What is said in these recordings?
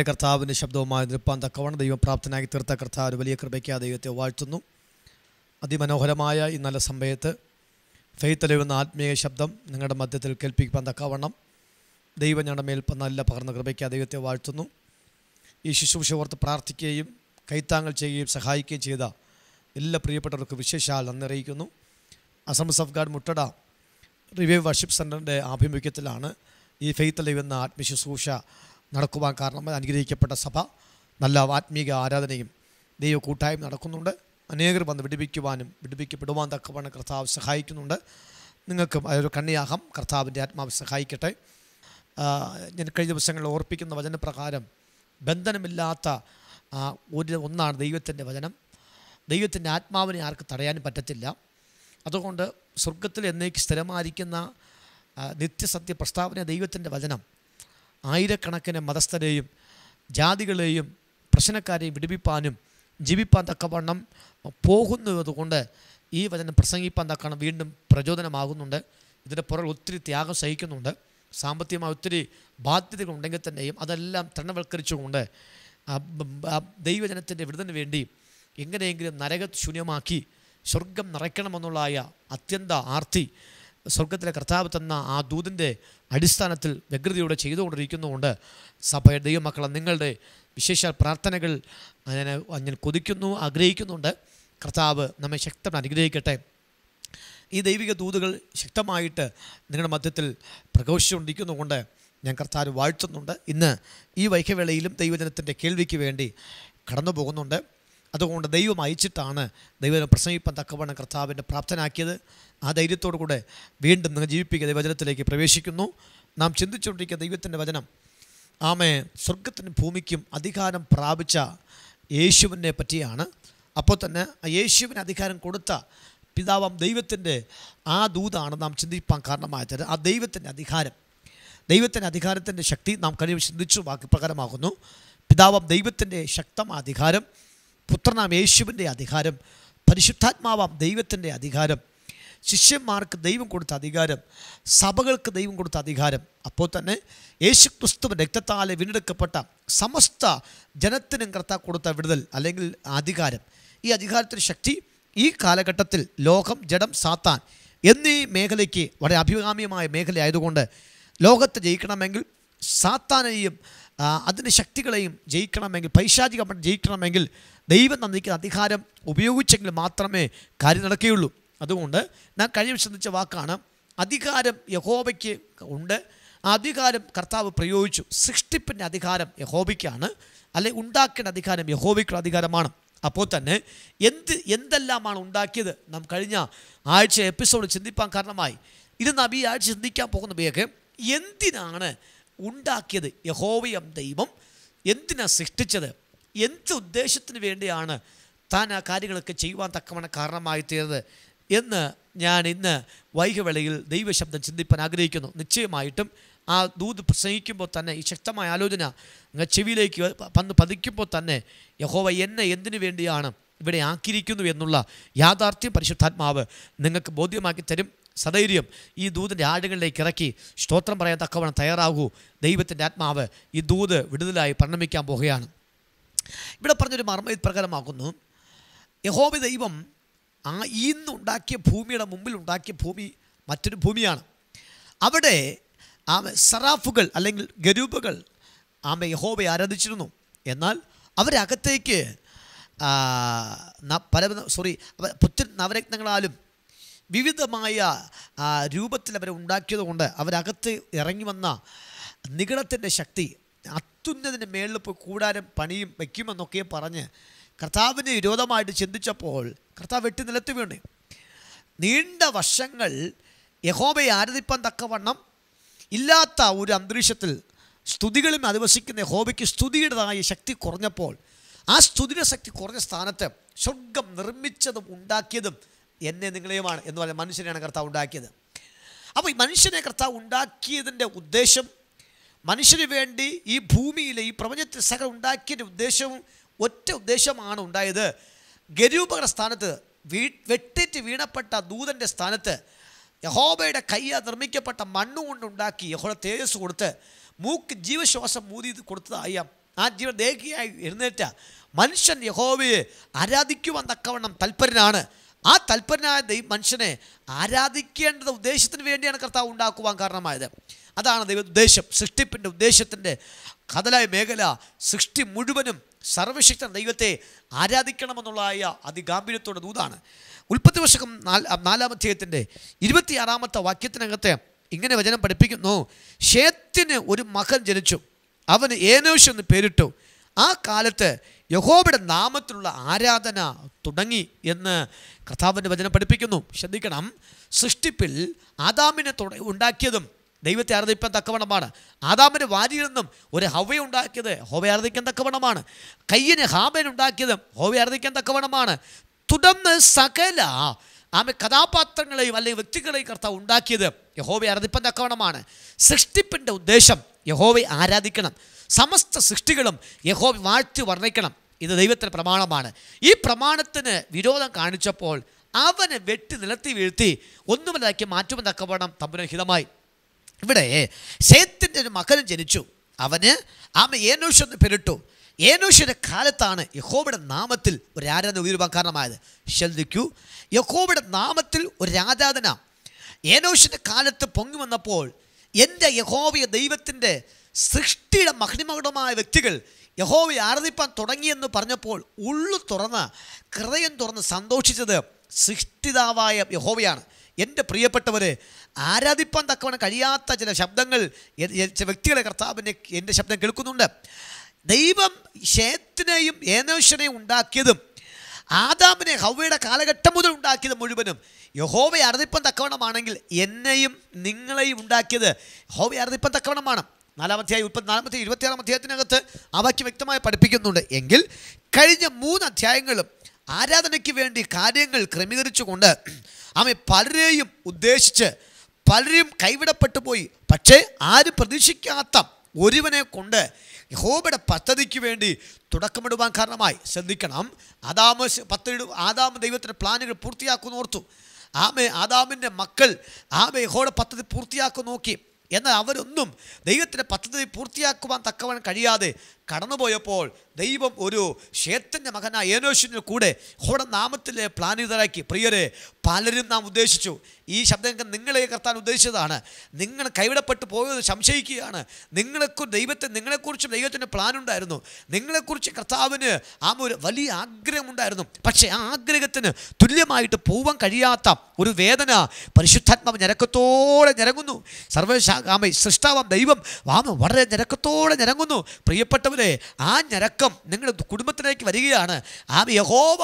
പ്രിയപ്പെട്ടവരെ കർത്താവിൻ്റെ ശബ്ദവുമായി നിൽപ്പാൻ തക്കവണ്ണം ദൈവപ്രാപ്തനായി തീർത്ത കർത്താവ് വലിയ കൃപയ്ക്ക് ദൈവത്തെ വാഴ്ത്തുന്നു അതിമനോഹരമായ ഈ നല്ല സമയത്ത് ഫെയ്ത്ത് ആത്മീയ ശബ്ദം നിങ്ങളുടെ മധ്യത്തിൽ കേൾപ്പിക്കാൻ തക്കവണ്ണം ദൈവം ഞങ്ങളുടെ മേൽ നല്ല പകർന്ന കൃപയ്ക്ക് ദൈവത്തെ വാഴ്ത്തുന്നു ഈ ശുശ്രൂഷ ഓർത്ത് പ്രാർത്ഥിക്കുകയും കൈത്താങ്ങൾ ചെയ്യുകയും സഹായിക്കുകയും ചെയ്ത എല്ലാ പ്രിയപ്പെട്ടവർക്ക് വിശേഷാൽ നന്ദി അറിയിക്കുന്നു assembly of God Muttada review worship സെൻറ്ററിൻ്റെ ആഭിമുഖ്യത്തിലാണ് ഈ ഫെയ്ത്ത് ലഭിക്കുന്ന ആത്മീയ ശുശ്രൂഷ നടക്കുവാൻ കാരണമായി അനുഗ്രഹിക്കപ്പെട്ട സഭ നല്ല ആത്മീക ആരാധനയും ദൈവ കൂട്ടായ്മ നടക്കുന്നുണ്ട് അനേകർ വന്ന് വിടിപ്പിക്കുവാനും വിടിപ്പിക്കപ്പെടുവാൻ തക്കവണ്ണം കർത്താവ് സഹായിക്കുന്നുണ്ട് നിങ്ങൾക്കും അതൊരു കണ്ണിയാകാം കർത്താവിൻ്റെ ആത്മാവ് സഹായിക്കട്ടെ ഞാൻ കഴിഞ്ഞ ദിവസങ്ങളിൽ ഓർപ്പിക്കുന്ന വചനപ്രകാരം ബന്ധനമില്ലാത്ത ഒരു ഒന്നാണ് ദൈവത്തിൻ്റെ വചനം ദൈവത്തിൻ്റെ ആത്മാവിനെ ആർക്ക് തടയാനും പറ്റത്തില്ല അതുകൊണ്ട് സ്വർഗത്തിൽ എന്നേക്ക് സ്ഥിരമായിരിക്കുന്ന നിത്യസത്യ പ്രസ്താവന ദൈവത്തിൻ്റെ വചനം ആയിരക്കണക്കിന് മതസ്ഥരെയും ജാതികളെയും പ്രശ്നക്കാരെയും വിടിപ്പിപ്പാനും ജീവിപ്പാൻ തക്കവണ്ണം പോകുന്നതുകൊണ്ട് ഈ വചനം പ്രസംഗിപ്പാൻ തക്കവണ്ണം വീണ്ടും പ്രചോദനമാകുന്നുണ്ട് ഇതിൻ്റെ പുറകിൽ ഒത്തിരി ത്യാഗം സഹിക്കുന്നുണ്ട് സാമ്പത്തികമായി ഒത്തിരി ബാധ്യതകളുണ്ടെങ്കിൽ തന്നെയും അതെല്ലാം തൃണവൽക്കരിച്ചുകൊണ്ട് ദൈവജനത്തിൻ്റെ വിടുതലിന് വേണ്ടി എങ്ങനെയെങ്കിലും നരകശൂന്യമാക്കി സ്വർഗം നിറയ്ക്കണമെന്നുള്ളതായ അത്യന്ത ആർത്തി സ്വർഗത്തിലെ കർത്താവ് തന്ന ആ ദൂതിൻ്റെ അടിസ്ഥാനത്തിൽ വ്യഗ്രതയോടെ ചെയ്തുകൊണ്ടിരിക്കുന്നതുകൊണ്ട് സഭയുടെ ദൈവമക്കളെ നിങ്ങളുടെ വിശേഷ പ്രാർത്ഥനകൾ ഞാൻ ഞാൻ കൊതിക്കുന്നു ആഗ്രഹിക്കുന്നുണ്ട് കർത്താവ് നമ്മെ ശക്തമായി അനുഗ്രഹിക്കട്ടെ ഈ ദൈവിക ദൂതുകൾ ശക്തമായിട്ട് നിങ്ങളുടെ മധ്യത്തിൽ പ്രഘോഷിച്ചുകൊണ്ടിരിക്കുന്നതുകൊണ്ട് ഞാൻ കർത്താവ് വാഴ്ത്തുന്നുണ്ട് ഇന്ന് ഈ വൈകവേളയിലും ദൈവജനത്തിൻ്റെ കേൾവിക്ക് വേണ്ടി കടന്നു പോകുന്നുണ്ട് അതുകൊണ്ട് ദൈവം അയച്ചിട്ടാണ് ദൈവം പ്രസംഗിപ്പം തക്കവണ്ണം കർത്താവിൻ്റെ പ്രാപ്തനാക്കിയത് ആ ധൈര്യത്തോടു കൂടെ വീണ്ടും നിങ്ങൾ ജീവിപ്പിക്കുക ദൈവചനത്തിലേക്ക് പ്രവേശിക്കുന്നു നാം ചിന്തിച്ചുകൊണ്ടിരിക്കുക ദൈവത്തിൻ്റെ വചനം ആമെ സ്വർഗത്തിനും ഭൂമിക്കും അധികാരം പ്രാപിച്ച യേശുവിനെ പറ്റിയാണ് അപ്പോൾ തന്നെ യേശുവിന് അധികാരം കൊടുത്ത പിതാവാം ദൈവത്തിൻ്റെ ആ ദൂതാണ് നാം ചിന്തിപ്പാൻ കാരണമായത് ആ ദൈവത്തിൻ്റെ അധികാരം ദൈവത്തിൻ്റെ അധികാരത്തിൻ്റെ ശക്തി നാം കഴിവ് ചിന്തിച്ചു പ്രകാരമാകുന്നു പിതാവാം ദൈവത്തിൻ്റെ ശക്തമായ അധികാരം പുത്രനാം യേശുവിൻ്റെ അധികാരം പരിശുദ്ധാത്മാവാം ദൈവത്തിൻ്റെ അധികാരം ശിഷ്യന്മാർക്ക് ദൈവം കൊടുത്ത അധികാരം സഭകൾക്ക് ദൈവം കൊടുത്ത അധികാരം അപ്പോൾ തന്നെ യേശു ക്രിസ്തു രക്തത്താലെ വീണ്ടെടുക്കപ്പെട്ട സമസ്ത ജനത്തിനും കർത്ത കൊടുത്ത വിടുതൽ അല്ലെങ്കിൽ അധികാരം ഈ അധികാരത്തിൻ്റെ ശക്തി ഈ കാലഘട്ടത്തിൽ ലോകം ജഡം സാത്താൻ എന്നീ മേഖലയ്ക്ക് വളരെ അഭികാമ്യമായ മേഖലയായതുകൊണ്ട് ലോകത്തെ ജയിക്കണമെങ്കിൽ സാത്താനെയും അതിൻ്റെ ശക്തികളെയും ജയിക്കണമെങ്കിൽ പൈശാചികമായിട്ട് ജയിക്കണമെങ്കിൽ ദൈവം തന്നിരിക്കുന്ന അധികാരം ഉപയോഗിച്ചെങ്കിൽ മാത്രമേ കാര്യം നടക്കുകയുള്ളൂ അതുകൊണ്ട് ഞാൻ കഴിഞ്ഞ ശ്രദ്ധിച്ച വാക്കാണ് അധികാരം യഹോബയ്ക്ക് ഉണ്ട് ആ അധികാരം കർത്താവ് പ്രയോഗിച്ചു സൃഷ്ടിപ്പിൻ്റെ അധികാരം യഹോബയ്ക്കാണ് അല്ലെ ഉണ്ടാക്കേണ്ട അധികാരം യഹോബയ്ക്കുള്ള അധികാരമാണ് അപ്പോൾ തന്നെ എന്ത് എന്തെല്ലാമാണ് ഉണ്ടാക്കിയത് നാം കഴിഞ്ഞ ആഴ്ച എപ്പിസോഡ് ചിന്തിപ്പാൻ കാരണമായി ഇത് നാം ഈ ആഴ്ച ചിന്തിക്കാൻ പോകുന്ന ബേക്ക് എന്തിനാണ് ഉണ്ടാക്കിയത് യഹോവയം ദൈവം എന്തിനാണ് സൃഷ്ടിച്ചത് ഉദ്ദേശത്തിന് വേണ്ടിയാണ് താൻ ആ കാര്യങ്ങളൊക്കെ ചെയ്യുവാൻ തക്കവണ്ണം കാരണമായി തീരുന്നത് എന്ന് ഞാൻ ഇന്ന് വൈകവേളയിൽ ദൈവശബ്ദം ചിന്തിപ്പാൻ ആഗ്രഹിക്കുന്നു നിശ്ചയമായിട്ടും ആ ദൂത് പ്രസംഗിക്കുമ്പോൾ തന്നെ ഈ ശക്തമായ ആലോചന നിങ്ങൾ ചെവിയിലേക്ക് പന്ന് പതിക്കുമ്പോൾ തന്നെ യഹോവ എന്നെ എന്തിനു വേണ്ടിയാണ് ഇവിടെ ആക്കിയിരിക്കുന്നു എന്നുള്ള യാഥാർത്ഥ്യം പരിശുദ്ധാത്മാവ് നിങ്ങൾക്ക് ബോധ്യമാക്കി തരും സധൈര്യം ഈ ദൂതിൻ്റെ ആടുകളിലേക്ക് ഇറക്കി സ്തോത്രം പറയാൻ തക്കവണ്ണം തയ്യാറാകൂ ദൈവത്തിൻ്റെ ആത്മാവ് ഈ ദൂത് വിടുതലായി പരിണമിക്കാൻ പോവുകയാണ് ഇവിടെ പറഞ്ഞൊരു മർമ്മ ഇപ്രകാരമാക്കുന്നു യഹോബ ദൈവം ആ ഇന്നുണ്ടാക്കിയ ഭൂമിയുടെ മുമ്പിൽ ഉണ്ടാക്കിയ ഭൂമി മറ്റൊരു ഭൂമിയാണ് അവിടെ ആ സറാഫുകൾ അല്ലെങ്കിൽ ഗരൂപുകൾ ആമ യഹോബയെ ആരാധിച്ചിരുന്നു എന്നാൽ അവരകത്തേക്ക് പല സോറി പുത്തൻ നവരത്നങ്ങളാലും വിവിധമായ രൂപത്തിൽ അവരെ ഉണ്ടാക്കിയതുകൊണ്ട് അവരകത്ത് ഇറങ്ങി വന്ന നിഗളത്തിൻ്റെ ശക്തി അത്യുന്നതിൻ്റെ മേളിൽ പോയി കൂടാരം പണിയും വയ്ക്കുമെന്നൊക്കെ പറഞ്ഞ് കർത്താവിന് വിരോധമായിട്ട് ചിന്തിച്ചപ്പോൾ കർത്താവ് വെട്ടി നിലത്ത് വീണ് നീണ്ട വർഷങ്ങൾ യഹോബയെ ആരാധിപ്പാൻ തക്കവണ്ണം ഇല്ലാത്ത ഒരു അന്തരീക്ഷത്തിൽ സ്തുതികളും അധിവസിക്കുന്ന യഹോബയ്ക്ക് സ്തുതിയുടേതായ ശക്തി കുറഞ്ഞപ്പോൾ ആ സ്തുതിയുടെ ശക്തി കുറഞ്ഞ സ്ഥാനത്ത് സ്വർഗം നിർമ്മിച്ചതും ഉണ്ടാക്കിയതും എന്നെ നിങ്ങളെയുമാണ് എന്ന് പറഞ്ഞ മനുഷ്യനെയാണ് കർത്താവ് ഉണ്ടാക്കിയത് അപ്പോൾ ഈ മനുഷ്യനെ കർത്താവ് ഉണ്ടാക്കിയതിൻ്റെ ഉദ്ദേശം മനുഷ്യന് വേണ്ടി ഈ ഭൂമിയിലെ ഈ പ്രപഞ്ചത്തിൽ സകല ഉണ്ടാക്കിയതിൻ്റെ ഉദ്ദേശവും ഒറ്റ ഉദ്ദേശമാണ് ഉണ്ടായത് ഗരൂപകര സ്ഥാനത്ത് വീ വെട്ടേറ്റ് വീണപ്പെട്ട ദൂതൻ്റെ സ്ഥാനത്ത് യഹോബയുടെ കയ്യ നിർമ്മിക്കപ്പെട്ട മണ്ണ് കൊണ്ടുണ്ടാക്കി യഹോയുടെ തേജസ് കൊടുത്ത് മൂക്ക് ജീവശ്വാസം മൂതി കൊടുത്തതായ ആ ജീവൻ ദേഹിയായി എഴുന്നേറ്റ മനുഷ്യൻ യഹോവയെ ആരാധിക്കുവാൻ തക്കവണ്ണം തൽപരനാണ് ആ തൽപരനായ മനുഷ്യനെ ആരാധിക്കേണ്ടത് ഉദ്ദേശത്തിന് വേണ്ടിയാണ് കർത്താവ് ഉണ്ടാക്കുവാൻ കാരണമായത് അതാണ് ദൈവ ഉദ്ദേശം സൃഷ്ടിപ്പിൻ്റെ ഉദ്ദേശത്തിൻ്റെ കടലായ മേഖല സൃഷ്ടി മുഴുവനും സർവശക്തൻ ദൈവത്തെ ആരാധിക്കണമെന്നുള്ളതായ അതിഗാംഭീര്യത്തോടെ ദൂതാണ് ഉൽപ്പത്തി വർഷം നാല് നാലാം അധ്യായത്തിൻ്റെ ഇരുപത്തിയാറാമത്തെ വാക്യത്തിനകത്ത് ഇങ്ങനെ വചനം പഠിപ്പിക്കുന്നു ഷേത്തിന് ഒരു മകൻ ജനിച്ചു അവന് ഏനോഷ് എന്ന് പേരിട്ടു ആ കാലത്ത് യഹോബയുടെ നാമത്തിലുള്ള ആരാധന തുടങ്ങി എന്ന് കഥാവിൻ്റെ വചനം പഠിപ്പിക്കുന്നു ശ്രദ്ധിക്കണം സൃഷ്ടിപ്പിൽ ആദാമിനെ തുട ഉണ്ടാക്കിയതും ദൈവത്തെ ആരാധിപ്പാൻ തക്കവണ്ണമാണ് ആദാമിൻ്റെ വാരിയിൽ നിന്നും ഒരു ഹവ ഉണ്ടാക്കിയത് ഹോവ ആരാധിക്കാൻ തക്കവണ്ണമാണ് കയ്യന് ഹാബൻ ഉണ്ടാക്കിയത് ഹോവ ആരാധിക്കാൻ തക്കവണ്ണമാണ് തുടർന്ന് സകല ആമെ കഥാപാത്രങ്ങളെയും അല്ലെങ്കിൽ വ്യക്തികളെയും കർത്താവ് ഉണ്ടാക്കിയത് യഹോവയെ ആരാധിപ്പാൻ തക്കവണ്ണമാണ് സൃഷ്ടിപ്പിൻ്റെ ഉദ്ദേശം യഹോവയെ ആരാധിക്കണം സമസ്ത സൃഷ്ടികളും യഹോവ വാഴ്ത്തി വർണ്ണിക്കണം ഇത് ദൈവത്തിൻ്റെ പ്രമാണമാണ് ഈ പ്രമാണത്തിന് വിരോധം കാണിച്ചപ്പോൾ അവനെ വെട്ടി നിലത്തി വീഴ്ത്തി ഒന്നുമില്ലാക്കി മാറ്റുമെന്നൊക്കെ വേണം തമ്പുരഹിതമായി ഇവിടെ സേത്തിൻ്റെ ഒരു മകനും ജനിച്ചു അവന് ആമ ഏനൂഷ് എന്ന് പേരിട്ടു ഏനൂഷിൻ്റെ കാലത്താണ് യഹോബിയുടെ നാമത്തിൽ ഒരു ആരാധന ഉയരുവാൻ കാരണമായത് ശ്രദ്ധിക്കൂ യഹോബിയുടെ നാമത്തിൽ ഒരു ആരാധന ഏനോഷിൻ്റെ കാലത്ത് പൊങ്ങി വന്നപ്പോൾ എൻ്റെ യഹോവയ ദൈവത്തിൻ്റെ സൃഷ്ടിയുടെ മഹിമകടമായ വ്യക്തികൾ യഹോവയെ ആരാധിപ്പാൻ തുടങ്ങിയെന്ന് പറഞ്ഞപ്പോൾ ഉള്ളു തുറന്ന് ഹൃദയം തുറന്ന് സന്തോഷിച്ചത് സൃഷ്ടിതാവായ യഹോവയാണ് എൻ്റെ പ്രിയപ്പെട്ടവരെ ആരാധിപ്പാൻ തക്കവണ്ണം കഴിയാത്ത ചില ശബ്ദങ്ങൾ ചില വ്യക്തികളെ കർത്താവിൻ്റെ എൻ്റെ ശബ്ദം കേൾക്കുന്നുണ്ട് ദൈവം ഷേത്തിനെയും ഏനോഷനെയും ഉണ്ടാക്കിയതും ആദാമിനെ ഹൗവയുടെ കാലഘട്ടം മുതൽ ഉണ്ടാക്കിയത് മുഴുവനും യഹോവ അറുതിപ്പം തക്കവണമാണെങ്കിൽ എന്നെയും നിങ്ങളെയും ഉണ്ടാക്കിയത് ഹോവ അറുതിപ്പം തക്കവണമാണ് നാലാമധ്യായ മുപ്പത്തി നാലാമത്തെ ഇരുപത്തിയാറാം അധ്യായത്തിനകത്ത് ആ വ്യക്തമായി പഠിപ്പിക്കുന്നുണ്ട് എങ്കിൽ കഴിഞ്ഞ മൂന്ന് അധ്യായങ്ങളും ആരാധനയ്ക്ക് വേണ്ടി കാര്യങ്ങൾ ക്രമീകരിച്ചുകൊണ്ട് ആമെ പലരെയും ഉദ്ദേശിച്ച് പലരും കൈവിടപ്പെട്ടു പോയി പക്ഷേ ആരും പ്രതീക്ഷിക്കാത്ത ഒരുവനെ കൊണ്ട് യഹോബയുടെ പദ്ധതിക്ക് വേണ്ടി തുടക്കമിടുവാൻ കാരണമായി ശ്രദ്ധിക്കണം ആദാമ പത്തിടു ആദാമ ദൈവത്തിൻ്റെ പ്ലാനുകൾ പൂർത്തിയാക്കുന്നോർത്തു ആമെ ആദാമിൻ്റെ മക്കൾ ആമെ യഹോയുടെ പദ്ധതി പൂർത്തിയാക്കു നോക്കി എന്നാൽ അവരൊന്നും ദൈവത്തിൻ്റെ പദ്ധതി പൂർത്തിയാക്കുവാൻ തക്കവണ്ണം കഴിയാതെ കടന്നുപോയപ്പോൾ ദൈവം ഒരു ക്ഷേത്രൻ്റെ മകനായ ഏനോഷിന് കൂടെ ഹോടെ നാമത്തിലെ പ്ലാനിതരാക്കി പ്രിയരെ പലരും നാം ഉദ്ദേശിച്ചു ഈ ശബ്ദം നിങ്ങളെ കർത്താൻ ഉദ്ദേശിച്ചതാണ് നിങ്ങൾ കൈവിടപ്പെട്ടു പോയത് സംശയിക്കുകയാണ് നിങ്ങൾക്ക് ദൈവത്തെ നിങ്ങളെക്കുറിച്ചും ദൈവത്തിൻ്റെ പ്ലാനുണ്ടായിരുന്നു നിങ്ങളെക്കുറിച്ച് കർത്താവിന് ആ ഒരു വലിയ ആഗ്രഹമുണ്ടായിരുന്നു പക്ഷേ ആ ആഗ്രഹത്തിന് തുല്യമായിട്ട് പോവാൻ കഴിയാത്ത ഒരു വേദന പരിശുദ്ധാത്മാവ് ഞരക്കത്തോടെ ഞരങ്ങുന്നു സർവശാകാമ സൃഷ്ടാവാം ദൈവം വാമ വളരെ ഞരക്കത്തോടെ ഞരങ്ങുന്നു പ്രിയപ്പെട്ടവർ പ്രിയമുള്ളവരെ ആ ഞരക്കം നിങ്ങളുടെ കുടുംബത്തിലേക്ക് വരികയാണ് ആ യഹോവ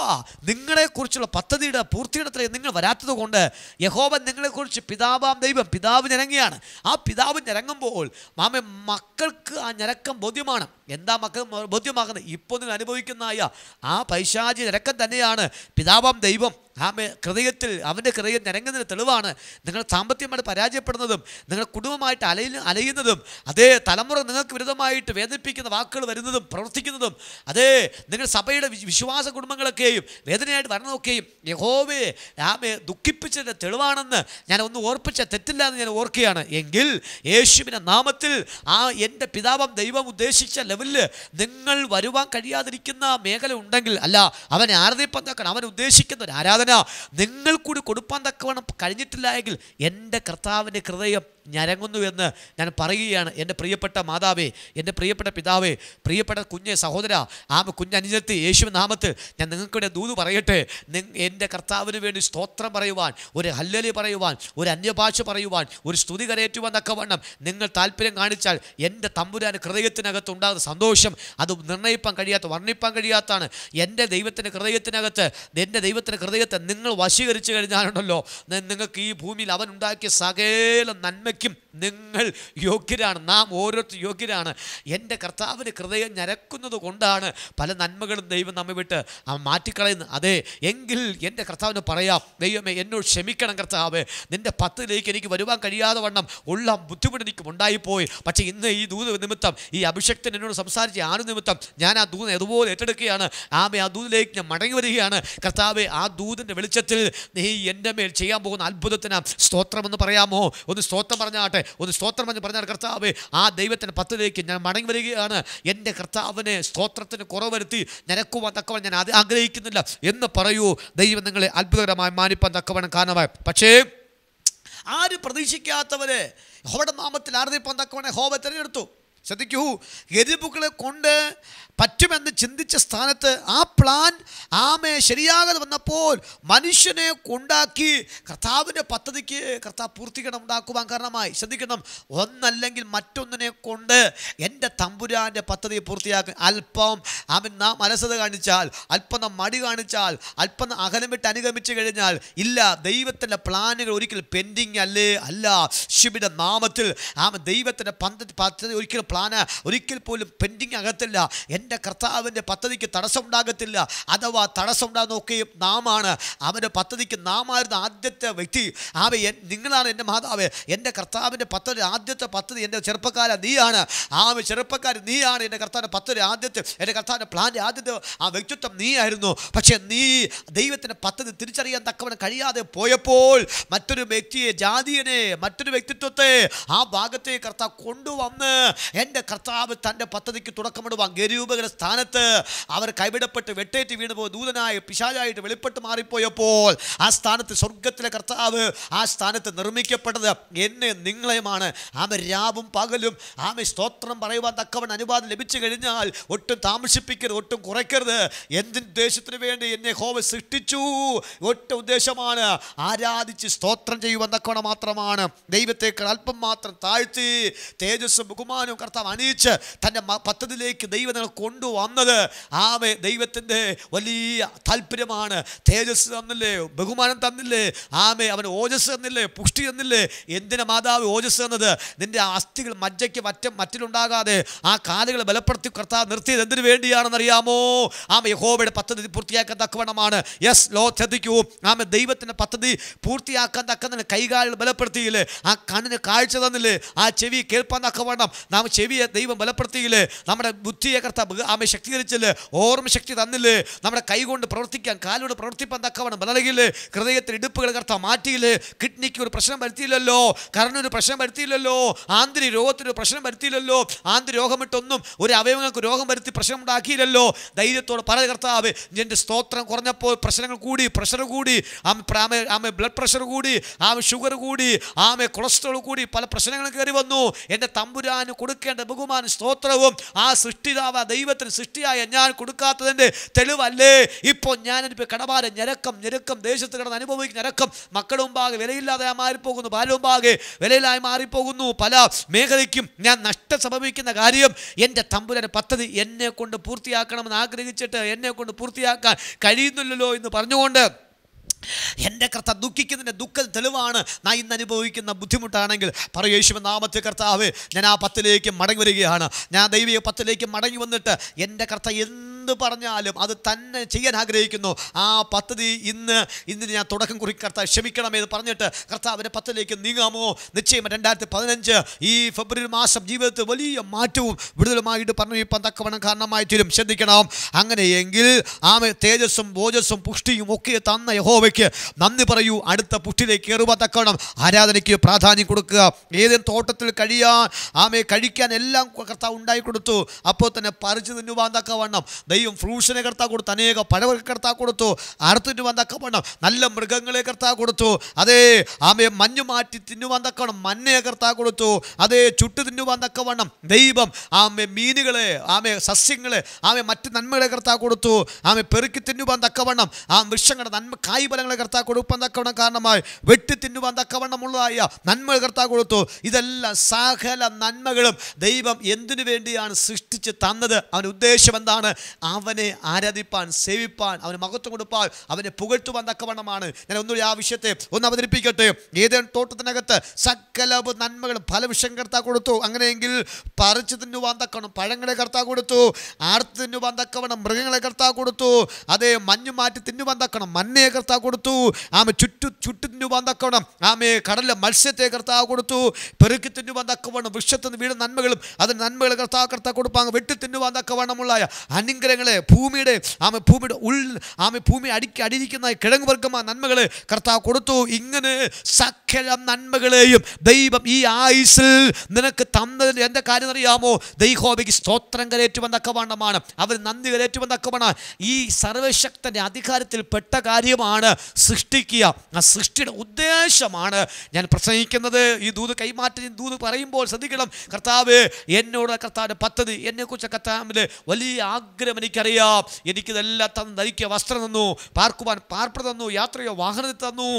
നിങ്ങളെക്കുറിച്ചുള്ള പദ്ധതിയുടെ പൂർത്തിയിടത്തിലേക്ക് നിങ്ങൾ വരാത്തത് കൊണ്ട് യഹോവ നിങ്ങളെക്കുറിച്ച് പിതാവാം ദൈവം പിതാവ് ഞരങ്ങിയാണ് ആ പിതാവ് ഞരങ്ങുമ്പോൾ മാമ മക്കൾക്ക് ആ ഞരക്കം ബോധ്യമാണ് എന്താ മക്കൾ ബോധ്യമാക്കുന്നത് ഇപ്പോൾ നിങ്ങൾ അനുഭവിക്കുന്നതായ ആ പൈശാചി നിരക്കം തന്നെയാണ് പിതാവാം ദൈവം ആ ഹൃദയത്തിൽ അവൻ്റെ ഹൃദയം നിരങ്ങുന്നതിന് തെളിവാണ് നിങ്ങൾ സാമ്പത്തികമായിട്ട് പരാജയപ്പെടുന്നതും നിങ്ങൾ കുടുംബമായിട്ട് അലയ അലയുന്നതും അതേ തലമുറ നിങ്ങൾക്ക് വിരുദ്ധമായിട്ട് വേദനിപ്പിക്കുന്ന വാക്കുകൾ വരുന്നതും പ്രവർത്തിക്കുന്നതും അതേ നിങ്ങൾ സഭയുടെ വിശ്വാസ കുടുംബങ്ങളൊക്കെയും വേദനയായിട്ട് വരണമൊക്കെയും യഹോവയെ ആമെ ദുഃഖിപ്പിച്ചതിൻ്റെ തെളിവാണെന്ന് ഞാൻ ഒന്ന് ഓർപ്പിച്ച തെറ്റില്ല എന്ന് ഞാൻ ഓർക്കുകയാണ് എങ്കിൽ യേശുവിൻ്റെ നാമത്തിൽ ആ എൻ്റെ പിതാവം ദൈവം ഉദ്ദേശിച്ച ലെവലിൽ നിങ്ങൾ വരുവാൻ കഴിയാതിരിക്കുന്ന മേഖല ഉണ്ടെങ്കിൽ അല്ല അവൻ ആരാധിപ്പന്താക്കണം അവൻ ഉദ്ദേശിക്കുന്ന ഒരു ആരാധന നിങ്ങൾ കൂടി കൊടുപ്പാൻ തക്കവണ്ണം കഴിഞ്ഞിട്ടില്ല എങ്കിൽ എൻ്റെ കർത്താവിൻ്റെ ഹൃദയം ഞരങ്ങുന്നു എന്ന് ഞാൻ പറയുകയാണ് എൻ്റെ പ്രിയപ്പെട്ട മാതാവേ എൻ്റെ പ്രിയപ്പെട്ട പിതാവേ പ്രിയപ്പെട്ട കുഞ്ഞ് സഹോദര ആ കുഞ്ഞനുജത്തി യേശു നാമത്ത് ഞാൻ നിങ്ങൾക്കിവിടെ ദൂത് പറയട്ടെ എൻ്റെ കർത്താവിന് വേണ്ടി സ്തോത്രം പറയുവാൻ ഒരു ഹല്ലലി പറയുവാൻ ഒരു അന്യഭാഷ പറയുവാൻ ഒരു സ്തുതി കരയേറ്റുവാൻ തക്കവണ്ണം നിങ്ങൾ താല്പര്യം കാണിച്ചാൽ എൻ്റെ തമ്പുരാൻ ഹൃദയത്തിനകത്ത് ഉണ്ടാകുന്ന സന്തോഷം അത് നിർണ്ണയിപ്പാൻ കഴിയാത്ത വർണ്ണിപ്പാൻ കഴിയാത്താണ് എൻ്റെ ദൈവത്തിൻ്റെ ഹൃദയത്തിനകത്ത് എൻ്റെ ദൈവത്തിൻ്റെ ഹൃദയത്തെ നിങ്ങൾ വശീകരിച്ചു കഴിഞ്ഞാലുണ്ടല്ലോ നിങ്ങൾക്ക് ഈ ഭൂമിയിൽ അവൻ ഉണ്ടാക്കിയ സകല നന്മ കൃപയ്ക്കും നിങ്ങൾ യോഗ്യരാണ് നാം ഓരോരുത്തർ യോഗ്യരാണ് എൻ്റെ കർത്താവിന് ഹൃദയം ഞരക്കുന്നത് കൊണ്ടാണ് പല നന്മകളും ദൈവം നമ്മെ വിട്ട് മാറ്റിക്കളയുന്നത് അതെ എങ്കിൽ എൻ്റെ കർത്താവിന് പറയാം ദൈവമേ എന്നോട് ക്ഷമിക്കണം കർത്താവ് നിൻ്റെ പത്തിലേക്ക് എനിക്ക് വരുവാൻ കഴിയാതെ വണ്ണം ഉള്ള ബുദ്ധിമുട്ട് എനിക്ക് ഉണ്ടായിപ്പോയി പക്ഷേ ഇന്ന് ഈ ദൂത് നിമിത്തം ഈ അഭിഷക്തൻ എന്നോട് സംസാരിച്ച ആ നിമിത്തം ഞാൻ ആ ദൂത് അതുപോലെ ഏറ്റെടുക്കുകയാണ് ആമേ ആ ദൂതിലേക്ക് ഞാൻ മടങ്ങി വരികയാണ് കർത്താവ് ആ ദൂതിൻ്റെ വെളിച്ചത്തിൽ നീ എൻ്റെ മേൽ ചെയ്യാൻ പോകുന്ന അത്ഭുതത്തിന് സ്തോത്രമെന്ന് പറയാമോ ഒന്ന് സ്തോത്രം പറഞ്ഞാട്ടെ ഒന്ന് സ്തോത്രം എന്ന് പറഞ്ഞാൽ കർത്താവ് ആ ദൈവത്തിന് പത്തിലേക്ക് ഞാൻ മടങ്ങി വരികയാണ് എൻ്റെ കർത്താവിനെ സ്തോത്രത്തിന് കുറവരുത്തി നിനക്കുവാൻ തക്കവൻ ഞാൻ അത് ആഗ്രഹിക്കുന്നില്ല എന്ന് പറയൂ ദൈവം നിങ്ങളെ അത്ഭുതകരമായി മാനിപ്പാൻ തക്കവണ്ണം കാരണമായി പക്ഷേ ആര് പ്രതീക്ഷിക്കാത്തവരെ ഹോവയുടെ നാമത്തിൽ ആർദ്ദിപ്പാൻ തക്കവണെ ഹോവ തിരഞ്ഞെടുത്തു ശ്രദ്ധിക്കൂ എതിർപ്പുക്കളെ കൊണ്ട് പറ്റുമെന്ന് ചിന്തിച്ച സ്ഥാനത്ത് ആ പ്ലാൻ ആമെ ശരിയാകാതെ വന്നപ്പോൾ മനുഷ്യനെ കൊണ്ടാക്കി കർത്താവിൻ്റെ പദ്ധതിക്ക് കർത്താവ് പൂർത്തീകരണം ഉണ്ടാക്കുവാൻ കാരണമായി ശ്രദ്ധിക്കണം ഒന്നല്ലെങ്കിൽ മറ്റൊന്നിനെ കൊണ്ട് എൻ്റെ തമ്പുരാൻ്റെ പദ്ധതി പൂർത്തിയാക്കി അല്പം അവൻ നാ മനസ്സത് കാണിച്ചാൽ അല്പം നാം മടി കാണിച്ചാൽ അല്പം വിട്ട് അനുഗമിച്ചു കഴിഞ്ഞാൽ ഇല്ല ദൈവത്തിൻ്റെ പ്ലാനുകൾ ഒരിക്കലും പെൻഡിങ് അല്ലേ അല്ല ശിബിയുടെ നാമത്തിൽ ആമ ദൈവത്തിൻ്റെ പദ്ധതി പദ്ധതി ഒരിക്കലും പ്ലാന് ഒരിക്കൽ പോലും പെൻഡിങ് ആകത്തില്ല എൻ്റെ കർത്താവിൻ്റെ പദ്ധതിക്ക് തടസ്സമുണ്ടാകത്തില്ല അഥവാ തടസ്സമുണ്ടാകുന്നൊക്കെയും നാമാണ് അവൻ്റെ പദ്ധതിക്ക് നാമായിരുന്ന ആദ്യത്തെ വ്യക്തി ആവെ നിങ്ങളാണ് എൻ്റെ മാതാവ് എൻ്റെ കർത്താവിൻ്റെ പദ്ധതി ആദ്യത്തെ പദ്ധതി എൻ്റെ ചെറുപ്പക്കാരൻ നീയാണ് ആവെ ചെറുപ്പക്കാർ നീയാണ് എൻ്റെ കർത്താവിൻ്റെ പദ്ധതി ആദ്യത്തെ എൻ്റെ കർത്താവിൻ്റെ പ്ലാൻ്റെ ആദ്യത്തെ ആ വ്യക്തിത്വം നീയായിരുന്നു പക്ഷേ നീ ദൈവത്തിൻ്റെ പദ്ധതി തിരിച്ചറിയാൻ തക്കവണ്ണം കഴിയാതെ പോയപ്പോൾ മറ്റൊരു വ്യക്തിയെ ജാതിയനെ മറ്റൊരു വ്യക്തിത്വത്തെ ആ ഭാഗത്തെ കർത്താവ് കൊണ്ടുവന്ന് എൻ്റെ കർത്താവ് തൻ്റെ പദ്ധതിക്ക് തുടക്കമിടുവാൻ ഗരൂപകളുടെ സ്ഥാനത്ത് അവർ കൈവിടപ്പെട്ട് വെട്ടേറ്റ് വീണുപോയി ദൂതനായി പിശാചായിട്ട് വെളിപ്പെട്ട് മാറിപ്പോയപ്പോൾ ആ സ്ഥാനത്ത് സ്വർഗത്തിലെ കർത്താവ് ആ സ്ഥാനത്ത് നിർമ്മിക്കപ്പെട്ടത് എന്നെ നിങ്ങളെയുമാണ് ആമെ രാവും പകലും ആമെ സ്തോത്രം പറയുവാൻ തക്കവൻ അനുവാദം ലഭിച്ചു കഴിഞ്ഞാൽ ഒട്ടും താമസിപ്പിക്കരുത് ഒട്ടും കുറയ്ക്കരുത് എന്തുദ്ദേശത്തിന് വേണ്ടി എന്നെ ഹോവ സൃഷ്ടിച്ചു ഒറ്റ ഉദ്ദേശമാണ് ആരാധിച്ച് സ്തോത്രം ചെയ്യുവാൻ തക്കവണ മാത്രമാണ് ദൈവത്തേക്കാൾ അല്പം മാത്രം താഴ്ത്തി തേജസ്സും ബഹുമാനവും കർത്താവ് അണിയിച്ച് തൻ്റെ പദ്ധതിയിലേക്ക് ദൈവം കൊണ്ടുവന്നത് ആമേ ദൈവത്തിൻ്റെ വലിയ താല്പര്യമാണ് തേജസ് തന്നില്ലേ ബഹുമാനം തന്നില്ലേ ആമേ അവൻ ഓജസ് തന്നില്ലേ പുഷ്ടി തന്നില്ലേ എന്തിനാ മാതാവ് ഓജസ് തന്നത് നിൻ്റെ അസ്ഥികൾ മജ്ജയ്ക്ക് മറ്റ മറ്റിലുണ്ടാകാതെ ആ കാലുകളെ ബലപ്പെടുത്തി കർത്താവ് നിർത്തിയത് എന്തിനു വേണ്ടിയാണെന്നറിയാമോ ആമ യഹോബയുടെ പദ്ധതി പൂർത്തിയാക്കാൻ തക്കവണ്ണമാണ് യെസ് ലോ ശ്രദ്ധിക്കൂ ആമ ദൈവത്തിൻ്റെ പദ്ധതി പൂർത്തിയാക്കാൻ തക്ക കൈകാലുകൾ ബലപ്പെടുത്തിയില്ലേ ആ കണ്ണിന് കാഴ്ച തന്നില്ലേ ആ ചെവി കേൾപ്പാൻ തക്കവണ്ണം നാം ചെവിയെ ദൈവം ബലപ്പെടുത്തിയില്ലേ നമ്മുടെ ബുദ്ധിയെ കർത്ത ആമെ ശക്തീകരിച്ചില്ലേ ഓർമ്മ ശക്തി തന്നില്ലേ നമ്മുടെ കൈകൊണ്ട് പ്രവർത്തിക്കാൻ കാലോട് പ്രവർത്തിപ്പാൻ തക്കവണ്ണം ബലകില്ലേ ഹൃദയത്തിൽ ഇടുപ്പുകൾ കർത്ത മാറ്റിയില്ലേ കിഡ്നിക്ക് ഒരു പ്രശ്നം വരുത്തിയില്ലല്ലോ കരണൊരു പ്രശ്നം വരുത്തിയില്ലല്ലോ ആന്തരി രോഗത്തിനൊരു പ്രശ്നം വരുത്തിയില്ലല്ലോ ആന്തി രോഗമിട്ടൊന്നും ഒരു അവയവങ്ങൾക്ക് രോഗം വരുത്തി പ്രശ്നം ഉണ്ടാക്കിയില്ലല്ലോ ധൈര്യത്തോടെ പല കർത്താവ് എൻ്റെ സ്തോത്രം കുറഞ്ഞപ്പോൾ പ്രശ്നങ്ങൾ കൂടി പ്രഷർ കൂടി ആമ ബ്ലഡ് പ്രഷർ കൂടി ആമ ഷുഗർ കൂടി ആമ കൊളസ്ട്രോൾ കൂടി പല പ്രശ്നങ്ങളും കയറി വന്നു എൻ്റെ തമ്പുരാന് കൊടുക്ക കൊടുക്കേണ്ട ബഹുമാന സ്തോത്രവും ആ സൃഷ്ടിതാവ ദൈവത്തിന് സൃഷ്ടിയായ ഞാൻ കൊടുക്കാത്തതിൻ്റെ തെളിവല്ലേ ഇപ്പോൾ ഞാൻ എനിക്ക് കടബാര ഞരക്കം ഞെരുക്കം ദേശത്ത് കിടന്ന് അനുഭവിക്കുന്ന ഞരക്കം മക്കളുടെ മുമ്പാകെ വിലയില്ലാതെ മാറിപ്പോകുന്നു ഭാര്യ മുമ്പാകെ വിലയിലായി മാറിപ്പോകുന്നു പല മേഖലയ്ക്കും ഞാൻ നഷ്ടം സംഭവിക്കുന്ന കാര്യം എൻ്റെ തമ്പുരൻ്റെ പദ്ധതി എന്നെ കൊണ്ട് പൂർത്തിയാക്കണമെന്ന് ആഗ്രഹിച്ചിട്ട് എന്നെ കൊണ്ട് പൂർത്തിയാക്കാൻ കഴിയുന്നില്ലല്ലോ എന്ന് പറഞ്ഞുകൊണ്ട് എൻ്റെ കർത്ത ദുഃഖിക്കുന്നതിൻ്റെ ദുഃഖം തെളിവാണ് ഞാൻ ഇന്ന് അനുഭവിക്കുന്ന ബുദ്ധിമുട്ടാണെങ്കിൽ പറയൂ യേശുവ നാമത്തെ കർത്താവ് ഞാൻ ആ പത്തിലേക്ക് മടങ്ങി വരികയാണ് ഞാൻ ദൈവിക പത്തിലേക്ക് മടങ്ങി വന്നിട്ട് എൻ്റെ കർത്ത എന്ന് എന്ത് പറഞ്ഞാലും അത് തന്നെ ചെയ്യാൻ ആഗ്രഹിക്കുന്നു ആ പദ്ധതി ഇന്ന് ഇന്ന് ഞാൻ തുടക്കം കുറി കർത്താവ് ക്ഷമിക്കണമേ എന്ന് പറഞ്ഞിട്ട് കർത്താവിൻ്റെ പദ്ധതിയിലേക്ക് നീങ്ങാമോ നിശ്ചയം രണ്ടായിരത്തി പതിനഞ്ച് ഈ ഫെബ്രുവരി മാസം ജീവിതത്തിൽ വലിയ മാറ്റവും വിടുതലുമായിട്ട് പറഞ്ഞു ഇപ്പം തക്കവണ്ണം കാരണമായി തീരും ചിന്തിക്കണം അങ്ങനെയെങ്കിൽ ആ തേജസ്സും ഓജസ്സും പുഷ്ടിയും ഒക്കെ തന്ന യഹോവയ്ക്ക് നന്ദി പറയൂ അടുത്ത പുഷ്ടിയിലേക്ക് കയറുക തക്കവണ്ണം ആരാധനയ്ക്ക് പ്രാധാന്യം കൊടുക്കുക ഏതെങ്കിലും തോട്ടത്തിൽ കഴിയാൻ ആമയെ കഴിക്കാൻ എല്ലാം കർത്താവ് ഉണ്ടായി കൊടുത്തു അപ്പോൾ തന്നെ പറിച്ചു തിന്നുവാൻ തക്കവണ്ണം ദൈവം ഫ്രൂട്ട്സിനെ കർത്താവ് കൊടുത്തു അനേക പഴവർക്ക് കർത്താവ് കൊടുത്തു അറുത്ത് തിന്നുവാൻ നല്ല മൃഗങ്ങളെ കർത്താവ് കൊടുത്തു അതേ ആമയെ മഞ്ഞു മാറ്റി തിന്നുവാൻ തക്കവണ്ണം മഞ്ഞയെ കർത്താവ് കൊടുത്തു അതേ ചുട്ട് തിന്നുവാൻ തക്കവണ്ണം ദൈവം ആമെ മീനുകളെ ആമെ സസ്യങ്ങളെ ആമെ മറ്റ് നന്മകളെ കർത്താവ് കൊടുത്തു ആമെ പെറുക്കി തിന്നുവാൻ തക്കവണ്ണം ആ വൃക്ഷങ്ങളുടെ നന്മ കായ് ഫലങ്ങളെ കർത്താവ് തക്കവണ്ണം കാരണമായി വെട്ടി തിന്നുവാൻ ഉള്ളതായ നന്മകൾ കർത്താവ് കൊടുത്തു ഇതെല്ലാം സകല നന്മകളും ദൈവം എന്തിനു വേണ്ടിയാണ് സൃഷ്ടിച്ച് തന്നത് അവൻ ഉദ്ദേശം എന്താണ് അവനെ ആരാധിപ്പാൻ സേവിപ്പാൻ അവന് മഹത്വം കൊടുപ്പാൻ അവനെ പുകഴ്ത്തുവാൻ തക്കവണ്ണമാണ് ഞാൻ ഒന്നും ആ വിഷയത്തെ ഒന്ന് അവതരിപ്പിക്കട്ടെ ഏതേൻ തോട്ടത്തിനകത്ത് സകല നന്മകളും ഫലവിഷം കർത്താ കൊടുത്തു അങ്ങനെയെങ്കിൽ പറിച്ചു തിന്നുവാൻ തക്കണം പഴങ്ങളെ കർത്താ കൊടുത്തു ആർത്തു തിന്നുവാൻ തക്കവണ്ണം മൃഗങ്ങളെ കർത്താ കൊടുത്തു അതേ മഞ്ഞു മാറ്റി തിന്നുവാൻ തക്കണം മഞ്ഞയെ കർത്താ കൊടുത്തു ആമ ചുറ്റു ചുറ്റു തിന്നുവാൻ തക്കവണ്ണം ആമേ കടലിലെ മത്സ്യത്തെ കർത്താ കൊടുത്തു പെറുക്കി തിന്നുവാൻ തക്കവണ്ണം വൃക്ഷത്തിന് വീട് നന്മകളും അതിന് നന്മകൾ കർത്താ കർത്താ കൊടുപ്പാങ്ങ് വെട്ടി തിന്നുവാൻ തക്കവണ്ണമുള്ള അനുഗ്രഹ അനുഗ്രഹങ്ങളെ ഭൂമിയുടെ ആമ ഭൂമിയുടെ ഉൾ ആമ ഭൂമി അടിക്ക് അടിയിരിക്കുന്ന കിഴങ്ങുവർഗമായ നന്മകളെ കർത്താവ് കൊടുത്തു ഇങ്ങനെ സക് ബാക്കിയെല്ലാം നന്മകളെയും ദൈവം ഈ ആയുസിൽ നിനക്ക് തന്നതിൽ എൻ്റെ കാര്യം അറിയാമോ ദൈഹോബിക്ക് സ്തോത്രം കരേറ്റുമെന്ന കവണ്ണമാണ് അവർ നന്ദി കരേറ്റുമെന്ന ഈ സർവശക്തൻ്റെ അധികാരത്തിൽ പെട്ട കാര്യമാണ് സൃഷ്ടിക്കുക ആ സൃഷ്ടിയുടെ ഉദ്ദേശമാണ് ഞാൻ പ്രസംഗിക്കുന്നത് ഈ ദൂത് കൈമാറ്റം ദൂത് പറയുമ്പോൾ ശ്രദ്ധിക്കണം കർത്താവ് എന്നോട് കർത്താവിൻ്റെ പദ്ധതി എന്നെക്കുറിച്ച് കർത്താവിൻ്റെ വലിയ ആഗ്രഹം എനിക്കറിയാം എനിക്കിതെല്ലാം തന്നു ധരിക്കുക വസ്ത്രം തന്നു പാർക്കുവാൻ പാർപ്പ് തന്നു യാത്രയോ വാഹനത്തിൽ തന്നു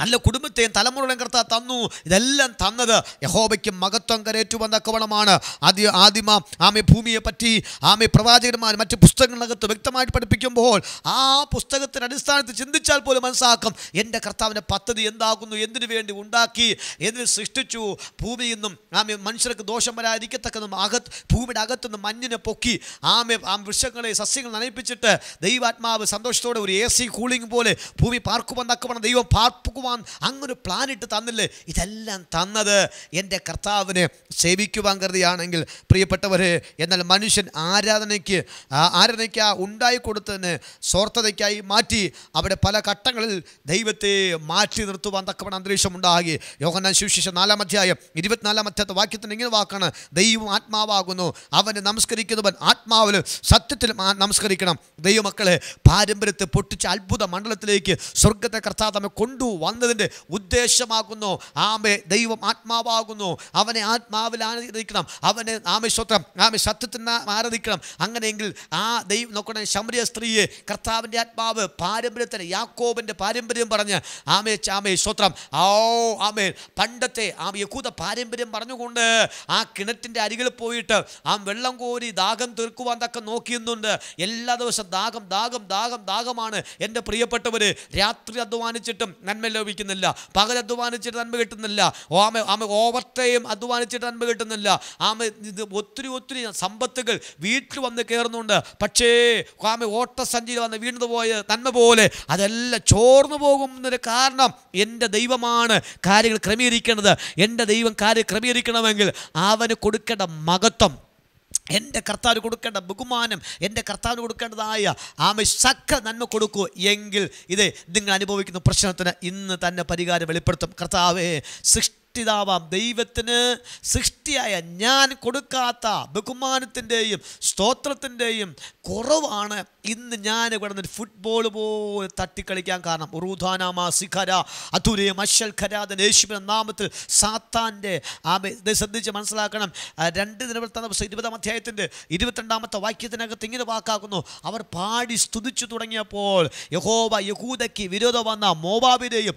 നല്ല കുടുംബത്തെയും തലമുറയുടെയും കർത്താവ് തന്നു ഇതെല്ലാം തന്നത് യഹോബയ്ക്ക് മഹത്വം കരേറ്റുവെന്ന കവണമാണ് ആദ്യ ആദിമ ആമെ ഭൂമിയെ പറ്റി ആമെ പ്രവാചകന്മാർ മറ്റ് പുസ്തകങ്ങളകത്ത് വ്യക്തമായിട്ട് പഠിപ്പിക്കുമ്പോൾ ആ പുസ്തകത്തിൻ്റെ അടിസ്ഥാനത്തിൽ ചിന്തിച്ചാൽ പോലും മനസ്സാക്കും എൻ്റെ കർത്താവിൻ്റെ പദ്ധതി എന്താകുന്നു എന്തിനു വേണ്ടി ഉണ്ടാക്കി എന്തിനു സൃഷ്ടിച്ചു ഭൂമിയിൽ നിന്നും ആമെ മനുഷ്യർക്ക് ദോഷം വരാതിരിക്കത്തക്ക അകത്ത് ഭൂമിയുടെ അകത്തുനിന്ന് മഞ്ഞിനെ പൊക്കി ആമെ ആ വൃക്ഷങ്ങളെ സസ്യങ്ങൾ നനയിപ്പിച്ചിട്ട് ദൈവാത്മാവ് സന്തോഷത്തോടെ ഒരു എ സി കൂളിംഗ് പോലെ ഭൂമി പാർക്കുമെന്നൊക്കെ ദൈവം പാർപ്പ് പോകുവാൻ അങ്ങൊരു പ്ലാൻ ഇട്ട് തന്നില്ലേ ഇതെല്ലാം തന്നത് എൻ്റെ കർത്താവിനെ സേവിക്കുവാൻ കരുതിയാണെങ്കിൽ പ്രിയപ്പെട്ടവരെ എന്നാൽ മനുഷ്യൻ ആരാധനയ്ക്ക് ആരാധനയ്ക്ക് ഉണ്ടായി കൊടുത്തതിന് സ്വാർത്ഥതയ്ക്കായി മാറ്റി അവിടെ പല ഘട്ടങ്ങളിൽ ദൈവത്തെ മാറ്റി നിർത്തുവാൻ തക്കവണ് അന്തരീക്ഷം ഉണ്ടാകി യോഹന്നാൻ ശുശിഷ നാലാം അധ്യായം ഇരുപത്തിനാലാം അധ്യായത്തെ വാക്യത്തിന് ഇങ്ങനെ വാക്കാണ് ദൈവം ആത്മാവാകുന്നു അവനെ നമസ്കരിക്കുന്നവൻ ആത്മാവിൽ സത്യത്തിൽ നമസ്കരിക്കണം ദൈവമക്കളെ പാരമ്പര്യത്തെ പൊട്ടിച്ച് അത്ഭുത മണ്ഡലത്തിലേക്ക് സ്വർഗത്തെ കർത്താവ് നമ്മെ വന്നതിൻ്റെ ഉദ്ദേശമാകുന്നു ആമെ ദൈവം ആത്മാവാകുന്നു അവനെ ആത്മാവിൽ ആരാധിക്കണം അവനെ ആമെ സ്വത്രം ആമെ സത്യത്തിന് ആരാധിക്കണം അങ്ങനെയെങ്കിൽ ആ ദൈവം നോക്കണേ ശമരിയ സ്ത്രീയെ കർത്താവിൻ്റെ ആത്മാവ് പാരമ്പര്യത്തിന് യാക്കോബിൻ്റെ പാരമ്പര്യം പറഞ്ഞ് ആമേ ചാമേ സ്വത്രം ഓ ആമേ പണ്ടത്തെ ആ യഹൂദ പാരമ്പര്യം പറഞ്ഞുകൊണ്ട് ആ കിണറ്റിൻ്റെ അരികിൽ പോയിട്ട് ആ വെള്ളം കോരി ദാഹം തീർക്കുവാൻ തക്ക നോക്കിയുന്നുണ്ട് എല്ലാ ദിവസം ദാഹം ദാഹം ദാഹം ദാഹമാണ് എൻ്റെ പ്രിയപ്പെട്ടവർ രാത്രി അധ്വാനിച്ചിട്ടും നന്മ ലഭിക്കുന്നില്ല പകൽ അധ്വാനിച്ചിട്ട് നന്മ കിട്ടുന്നില്ല ആമ ആമ ഓവർ ടൈം അധ്വാനിച്ചിട്ട് നന്മ കിട്ടുന്നില്ല ആമ ഇത് ഒത്തിരി ഒത്തിരി സമ്പത്തുകൾ വീട്ടിൽ വന്ന് കയറുന്നുണ്ട് പക്ഷേ ആമ ഓട്ടസഞ്ചിയിൽ വന്ന് വീണു പോയ നന്മ പോലെ അതെല്ലാം ചോർന്നു പോകുന്നതിന് കാരണം എൻ്റെ ദൈവമാണ് കാര്യങ്ങൾ ക്രമീകരിക്കേണ്ടത് എൻ്റെ ദൈവം കാര്യം ക്രമീകരിക്കണമെങ്കിൽ അവന് കൊടുക്കേണ്ട മകത്വം എൻ്റെ കർത്താവ് കൊടുക്കേണ്ട ബഹുമാനം എൻ്റെ കർത്താവിന് കൊടുക്കേണ്ടതായ ആമേ സക്ക നന്മ കൊടുക്കൂ എങ്കിൽ ഇത് നിങ്ങൾ അനുഭവിക്കുന്ന പ്രശ്നത്തിന് ഇന്ന് തന്നെ പരിഹാരം വെളിപ്പെടുത്തും കർത്താവേ സൃഷ്ടി സൃഷ്ടിതാവാം ദൈവത്തിന് സൃഷ്ടിയായ ഞാൻ കൊടുക്കാത്ത ബഹുമാനത്തിൻ്റെയും സ്തോത്രത്തിൻ്റെയും കുറവാണ് ഇന്ന് ഞാൻ നിന്ന് ഫുട്ബോൾ പോലെ തട്ടിക്കളിക്കാൻ കാരണം ഉറൂധാനാമ സിഖര അശ്വൽ ഖരാദൻ യേശുവിൻ്റെ നാമത്തിൽ സാത്താൻ്റെ ആ ഇത് ശ്രദ്ധിച്ച് മനസ്സിലാക്കണം രണ്ട് നിലവർത്താൻ പുസ്തകം ഇരുപതാം അധ്യായത്തിൻ്റെ ഇരുപത്തിരണ്ടാമത്തെ വാക്യത്തിനകത്ത് ഇങ്ങനെ വാക്കാക്കുന്നു അവർ പാടി സ്തുതിച്ചു തുടങ്ങിയപ്പോൾ യഹോവ യഹൂദയ്ക്ക് വിരോധം വന്ന മോബാബിൻ്റെയും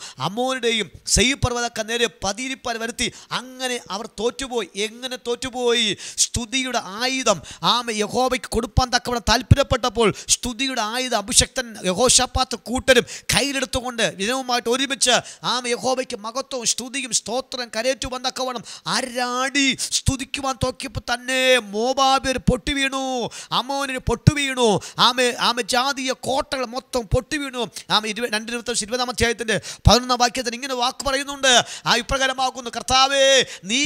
സെയ്യ് പർവ്വതക്ക നേരെ പതിരി തീപ്പാൽ വരുത്തി അങ്ങനെ അവർ തോറ്റുപോയി എങ്ങനെ തോറ്റുപോയി സ്തുതിയുടെ ആയുധം ആമ യഹോബയ്ക്ക് കൊടുപ്പാൻ തക്കവിടെ താല്പര്യപ്പെട്ടപ്പോൾ സ്തുതിയുടെ ആയുധം അഭിഷക്തൻ യഹോഷാപ്പാത്ത് കൂട്ടരും കയ്യിലെടുത്തുകൊണ്ട് വിനവുമായിട്ട് ഒരുമിച്ച് ആമ യഹോബയ്ക്ക് മഹത്വവും സ്തുതിയും സ്തോത്രം കരയേറ്റുവാൻ തക്കവണ്ണം അരാടി സ്തുതിക്കുവാൻ തോക്കിയപ്പോൾ തന്നെ മോബാബിയർ പൊട്ടി വീണു അമോനിന് പൊട്ടു വീണു ആമ ആമ ജാതീയ കോട്ടകൾ മൊത്തം പൊട്ടി വീണു ആമ ഇരുപത് രണ്ടിരുപത്തി ഇരുപതാം അധ്യായത്തിൻ്റെ പതിനൊന്നാം വാക്യത്തിന് ഇങ്ങനെ വാക്ക് പറയുന്നുണ്ട് ആ ഇപ്രകാരമാകും നോക്കുന്നു കർത്താവേ നീ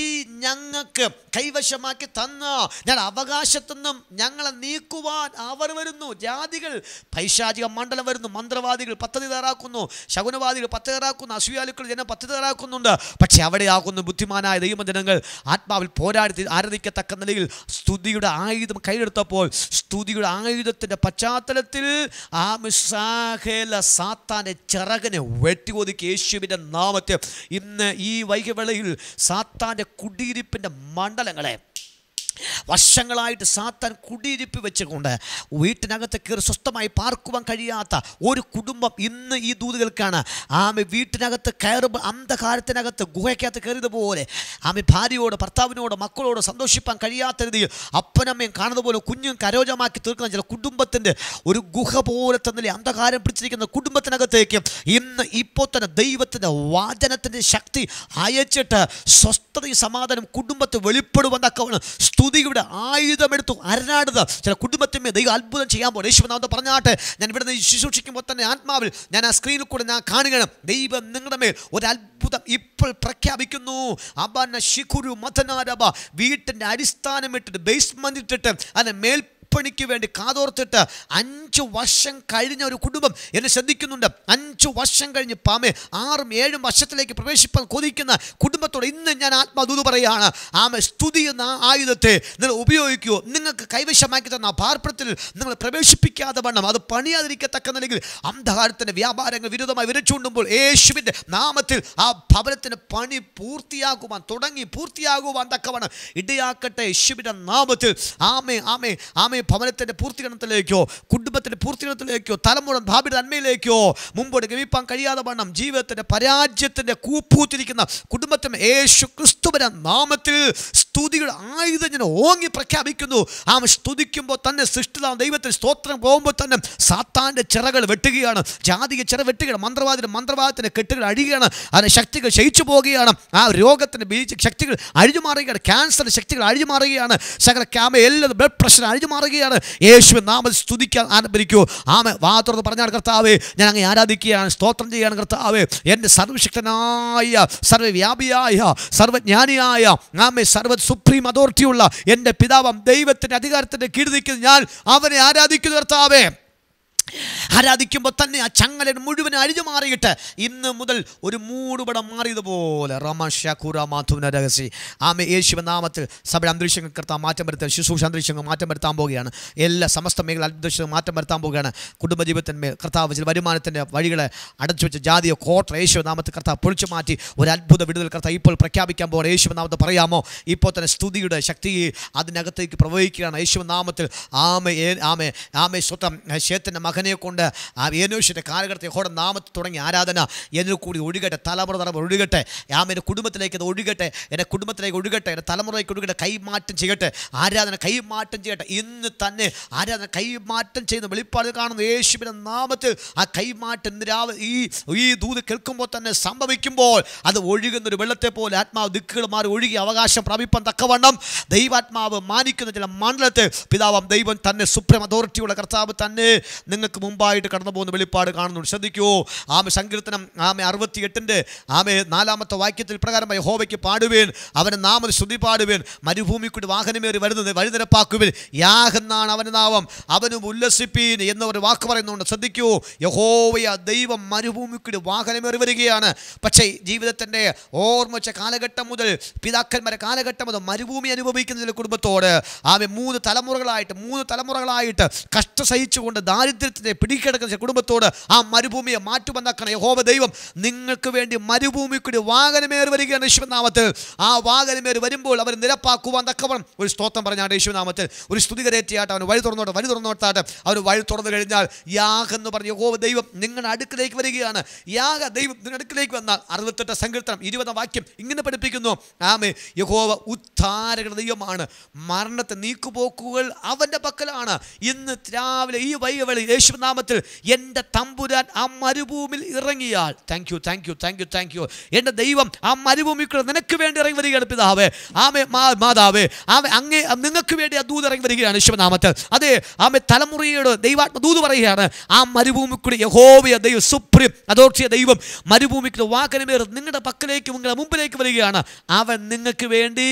ഞങ്ങൾക്ക് കൈവശമാക്കി തന്ന ഞാൻ നിന്നും ഞങ്ങളെ നീക്കുവാൻ അവർ വരുന്നു ജാതികൾ പൈശാചിക മണ്ഡലം വരുന്നു മന്ത്രവാദികൾ പദ്ധതി തയ്യാറാക്കുന്നു ശകുനവാദികൾ പദ്ധതി തയ്യാറാക്കുന്നു അസൂയാലുക്കൾ ജനം പദ്ധതി തയ്യാറാക്കുന്നുണ്ട് അവിടെ അവിടെയാകുന്നു ബുദ്ധിമാനായ ദൈവജനങ്ങൾ ആത്മാവിൽ പോരാടി ആരാധിക്കത്തക്ക നിലയിൽ സ്തുതിയുടെ ആയുധം കൈയെടുത്തപ്പോൾ സ്തുതിയുടെ ആയുധത്തിൻ്റെ പശ്ചാത്തലത്തിൽ ആ മിസാഹേല സാത്താൻ്റെ ചിറകിനെ വെട്ടിയൊതുക്കി യേശുവിൻ്റെ നാമത്തെ ഇന്ന് ഈ വൈകി ഇടവേളയിൽ സാത്താൻ്റെ കുടിയിരിപ്പിൻ്റെ മണ്ഡലങ്ങളെ വർഷങ്ങളായിട്ട് സാത്താൻ കുടിയിരിപ്പ് വെച്ചുകൊണ്ട് വീട്ടിനകത്ത് കയറി സ്വസ്ഥമായി പാർക്കുവാൻ കഴിയാത്ത ഒരു കുടുംബം ഇന്ന് ഈ ദൂതുകൾക്കാണ് ആമി വീട്ടിനകത്ത് കയറുമ്പോൾ അന്ധകാരത്തിനകത്ത് ഗുഹയ്ക്കകത്ത് കയറിയതുപോലെ ആമി ഭാര്യയോട് ഭർത്താവിനോട് മക്കളോട് സന്തോഷിപ്പാൻ കഴിയാത്ത രീതിയിൽ അപ്പനമ്മയും കാണുന്ന പോലെ കുഞ്ഞും കരോജമാക്കി തീർക്കുന്ന ചില കുടുംബത്തിൻ്റെ ഒരു ഗുഹ പോലെ തന്നെ അന്ധകാരം പിടിച്ചിരിക്കുന്ന കുടുംബത്തിനകത്തേക്ക് ഇന്ന് ഇപ്പോൾ തന്നെ ദൈവത്തിൻ്റെ വാചനത്തിൻ്റെ ശക്തി അയച്ചിട്ട് സ്വസ്ഥതയും സമാധാനം കുടുംബത്തെ വെളിപ്പെടുവെന്നൊക്കെ സ്തു ഇവിടെ ആയുധമെടുത്തു അരനാടുക ചില കുടുംബത്തിന്മേ ദൈവം അത്ഭുതം ചെയ്യാൻ പോകും യേശുനാഥ് പറഞ്ഞാട്ടെ ഞാൻ ഇവിടെ നിന്ന് ശുശ്രൂഷിക്കുമ്പോൾ തന്നെ ആത്മാവിൽ ഞാൻ ആ സ്ക്രീനിൽ കൂടെ ഞാൻ കാണുകയാണ് ദൈവം നിങ്ങളുടെ മേൽ ഒരു അത്ഭുതം ഇപ്പോൾ പ്രഖ്യാപിക്കുന്നു അബന ശിഖുരു മഥനാരബ വീട്ടിൻ്റെ അടിസ്ഥാനം ഇട്ടിട്ട് ബേസ്മെൻ്റ് ഇട്ടിട്ട് അതിൻ്റെ മേൽ കൂലിപ്പണിക്ക് വേണ്ടി കാതോർത്തിട്ട് അഞ്ച് വർഷം കഴിഞ്ഞ ഒരു കുടുംബം എന്നെ ശ്രദ്ധിക്കുന്നുണ്ട് അഞ്ച് വർഷം കഴിഞ്ഞ് പാമേ ആറും ഏഴും വർഷത്തിലേക്ക് പ്രവേശിപ്പാൻ കൊതിക്കുന്ന കുടുംബത്തോട് ഇന്ന് ഞാൻ ആത്മാദൂത് പറയുകയാണ് ആമെ സ്തുതി എന്ന ആയുധത്തെ നിങ്ങൾ ഉപയോഗിക്കുമോ നിങ്ങൾക്ക് കൈവശമാക്കി തന്ന പാർപ്പത്തിൽ നിങ്ങൾ പ്രവേശിപ്പിക്കാതെ വണ്ണം അത് പണിയാതിരിക്കത്തക്ക നിലയിൽ അന്ധകാരത്തിൻ്റെ വ്യാപാരങ്ങൾ വിരുദ്ധമായി വിരച്ചുകൊണ്ടുമ്പോൾ യേശുവിൻ്റെ നാമത്തിൽ ആ ഭവനത്തിന് പണി പൂർത്തിയാകുവാൻ തുടങ്ങി പൂർത്തിയാകുവാൻ തക്കവണ്ണം ഇടയാക്കട്ടെ യേശുവിൻ്റെ നാമത്തിൽ ആമേ ആമേ ആമേ കർത്താവ് ഭവനത്തിൻ്റെ പൂർത്തീകരണത്തിലേക്കോ കുടുംബത്തിൻ്റെ പൂർത്തീകരണത്തിലേക്കോ തലമുറ ഭാവിയുടെ നന്മയിലേക്കോ മുമ്പോട്ട് ഗവിപ്പാൻ കഴിയാതെ വണ്ണം ജീവിതത്തിൻ്റെ പരാജയത്തിൻ്റെ കൂപ്പൂത്തിരിക്കുന്ന കുടുംബത്തിന് യേശു ക്രിസ്തുവിൻ്റെ നാമത്തിൽ സ്തുതികൾ ആയുധം ഞാൻ ഓങ്ങി പ്രഖ്യാപിക്കുന്നു ആ സ്തുതിക്കുമ്പോൾ തന്നെ സൃഷ്ടിതാവ് ദൈവത്തിന് സ്തോത്രം പോകുമ്പോൾ തന്നെ സാത്താൻ്റെ ചിറകൾ വെട്ടുകയാണ് ജാതിക ചിറ വെട്ടുകയാണ് മന്ത്രവാദിന് മന്ത്രവാദത്തിൻ്റെ കെട്ടുകൾ അഴിയുകയാണ് അതിന് ശക്തികൾ ക്ഷയിച്ചു പോവുകയാണ് ആ രോഗത്തിന് ബീജ ശക്തികൾ അഴിഞ്ഞു മാറുകയാണ് ക്യാൻസറിൻ്റെ ശക്തികൾ അഴിഞ്ഞു മാറുകയാണ് സകല ക്യാമ എല്ലാ ബ്ലഡ് പ്രഷർ അഴിഞ്ഞു മാറുകയാണ് യേശു നാമ സ്തുതിക്കാൻ ആരംഭിക്കൂ ആമേ വാ തുറന്ന് പറഞ്ഞാണ് കർത്താവേ ഞാൻ അങ്ങനെ ആരാധിക്കുകയാണ് സ്തോത്രം ചെയ്യുകയാണ് കർത്താവേ എൻ്റെ സർവശക്തനായ സർവവ്യാപിയായ സർവജ്ഞാനിയായ ആമെ സർവ സുപ്രീം അതോറിറ്റിയുള്ള എൻ്റെ പിതാവം ദൈവത്തിൻ്റെ അധികാരത്തിൻ്റെ കീഴിൽ നിൽക്കുന്ന ഞാൻ അവനെ ആരാധിക്കുന്ന കർത്താവേ ആരാധിക്കുമ്പോൾ തന്നെ ആ ചങ്ങലൻ മുഴുവൻ അഴിഞ്ഞു മാറിയിട്ട് ഇന്ന് മുതൽ ഒരു മൂടുപടം മാറിയതുപോലെ റമഷ ഖുറ മാധുവിന രഹസ്യ ആമ യേശുവ നാമത്തിൽ സഭ അന്തരീക്ഷങ്ങൾ കർത്താൻ മാറ്റം വരുത്താൻ ശുശ്രൂഷ അന്തരീക്ഷങ്ങൾ മാറ്റം വരുത്താൻ പോവുകയാണ് എല്ലാ സമസ്ത മേഖല അന്തരീക്ഷങ്ങൾ മാറ്റം വരുത്താൻ പോവുകയാണ് കുടുംബജീവിതത്തിന്മേൽ കർത്താവ് ചില വരുമാനത്തിൻ്റെ വഴികളെ അടച്ചു വെച്ച ജാതിയോ കോട്ട യേശുവ നാമത്തിൽ കർത്താവ് പൊളിച്ചു മാറ്റി ഒരു അത്ഭുത വിടുതൽ കർത്താവ് ഇപ്പോൾ പ്രഖ്യാപിക്കാൻ പോകുന്ന യേശുവ നാമത്ത് പറയാമോ ഇപ്പോൾ തന്നെ സ്തുതിയുടെ ശക്തി അതിനകത്തേക്ക് പ്രവഹിക്കുകയാണ് യേശുവ നാമത്തിൽ ആമ ആമേ ആമേ സ്വത്തം ശേത്തിൻ്റെ മകൻ മകനെ കൊണ്ട് ആ ഏനോഷിൻ്റെ കാലഘട്ടത്തിൽ യഹോടെ നാമത്തിൽ തുടങ്ങി ആരാധന എന്നിൽ കൂടി ഒഴുകട്ടെ തലമുറ തലമുറ ഒഴുകട്ടെ ആ എൻ്റെ കുടുംബത്തിലേക്ക് അത് ഒഴുകട്ടെ എൻ്റെ കുടുംബത്തിലേക്ക് ഒഴുകട്ടെ എൻ്റെ തലമുറയ്ക്ക് ഒഴുകട്ടെ കൈമാറ്റം ചെയ്യട്ടെ ആരാധന കൈമാറ്റം ചെയ്യട്ടെ ഇന്ന് തന്നെ ആരാധന കൈമാറ്റം ചെയ്യുന്ന വെളിപ്പാട് കാണുന്ന യേശുവിൻ്റെ നാമത്തിൽ ആ കൈമാറ്റം നിരാവ് ഈ ഈ ദൂത് കേൾക്കുമ്പോൾ തന്നെ സംഭവിക്കുമ്പോൾ അത് ഒഴുകുന്ന ഒരു വെള്ളത്തെ പോലെ ആത്മാവ് ദിക്കുകൾ മാറി ഒഴുകി അവകാശം പ്രാപിപ്പാൻ തക്കവണ്ണം ദൈവാത്മാവ് മാനിക്കുന്ന ചില മണ്ഡലത്തെ പിതാവം ദൈവം തന്നെ സുപ്രീം അതോറിറ്റിയുള്ള കർത്താവ് തന്നെ നിങ്ങൾ നിനക്ക് മുമ്പായിട്ട് കടന്നു പോകുന്ന വെളിപ്പാട് കാണുന്നുണ്ട് ശ്രദ്ധിക്കൂ ആമേ സങ്കീർത്തനം ആമേ അറുപത്തി എട്ടിൻ്റെ ആമെ നാലാമത്തെ വാക്യത്തിൽ പ്രകാരം ഹോവയ്ക്ക് പാടുവേൻ അവനെ നാമത് ശ്രുതി പാടുവേൻ മരുഭൂമിക്കൂടി വാഹനമേറി വരുന്നത് വഴിനിരപ്പാക്കുവിൻ യാഹെന്നാണ് അവൻ നാമം അവനും ഉല്ലസിപ്പീൻ എന്ന ഒരു വാക്ക് പറയുന്നുണ്ട് ശ്രദ്ധിക്കൂ യഹോവയ ദൈവം മരുഭൂമിക്കൂടി വാഹനമേറി വരികയാണ് പക്ഷേ ജീവിതത്തിൻ്റെ ഓർമ്മിച്ച കാലഘട്ടം മുതൽ പിതാക്കന്മാരെ കാലഘട്ടം മുതൽ മരുഭൂമി ചില കുടുംബത്തോട് ആമെ മൂന്ന് തലമുറകളായിട്ട് മൂന്ന് തലമുറകളായിട്ട് കഷ്ട സഹിച്ചുകൊണ്ട് ദാരിദ്ര്യം ദാരിദ്ര്യത്തിനെ പിടിക്കിടക്കുന്ന കുടുംബത്തോട് ആ മരുഭൂമിയെ മാറ്റുമെന്നാക്കണം യഹോബ ദൈവം നിങ്ങൾക്ക് വേണ്ടി മരുഭൂമിക്കൂടി വാഹനമേറി വരികയാണ് യേശുനാമത്തിൽ ആ വാഹനമേറി വരുമ്പോൾ അവർ നിരപ്പാക്കുവാൻ തക്കവണം ഒരു സ്തോത്രം പറഞ്ഞാണ് യേശുനാമത്തിൽ ഒരു സ്തുതികരേറ്റിയാട്ട് അവൻ വഴി തുറന്നോട്ടെ വഴി തുറന്നോട്ടാട്ട് അവർ വഴി തുറന്നു കഴിഞ്ഞാൽ യാഹ് എന്ന് പറഞ്ഞ് യഹോബ ദൈവം നിങ്ങളുടെ അടുക്കിലേക്ക് വരികയാണ് യാഗ ദൈവം നിങ്ങളുടെ അടുക്കിലേക്ക് വന്നാൽ അറുപത്തെട്ട് സങ്കീർത്തനം ഇരുപതാം വാക്യം ഇങ്ങനെ പഠിപ്പിക്കുന്നു ആമേ യഹോവ ഉദ്ധാരക ദൈവമാണ് മരണത്തെ നീക്കുപോക്കുകൾ അവൻ്റെ പക്കലാണ് ഇന്ന് രാവിലെ ഈ വൈകവേളയിൽ യേശുനാമത്തിൽ എൻ്റെ തമ്പുരാൻ ആ മരുഭൂമിയിൽ ഇറങ്ങിയാൽ thank you thank you thank you thank you എൻ്റെ ദൈവം ആ മരുഭൂമിക്കുള്ള നിനക്ക് വേണ്ടി ഇറങ്ങി വരികയാണ് പിതാവേ ആമേ മാതാവേ ആമേ അങ്ങേ നിങ്ങൾക്ക് വേണ്ടി ആ ദൂത് ഇറങ്ങി വരികയാണ് യേശുനാമത്തിൽ അതെ ആമേ തലമുറയോട് ദൈവാത്മ ദൂത് പറയുകയാണ് ആ മരുഭൂമിക്കൂടി യഹോവിയ ദൈവം സുപ്രീം അതോർച്ചിയ ദൈവം മരുഭൂമിക്കുള്ള വാക്കനമേർ നിങ്ങളുടെ പക്കലേക്ക് നിങ്ങളുടെ മുമ്പിലേക്ക് വരികയാണ് അവൻ നിങ്ങൾക്ക് വേണ്ടി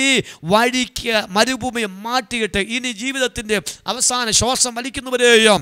വഴിക്ക് മരുഭൂമിയെ മാറ്റിയിട്ട് ഇനി ജീവിതത്തിൻ്റെ അവസാന ശ്വാസം വലിക്കുന്നവരെയും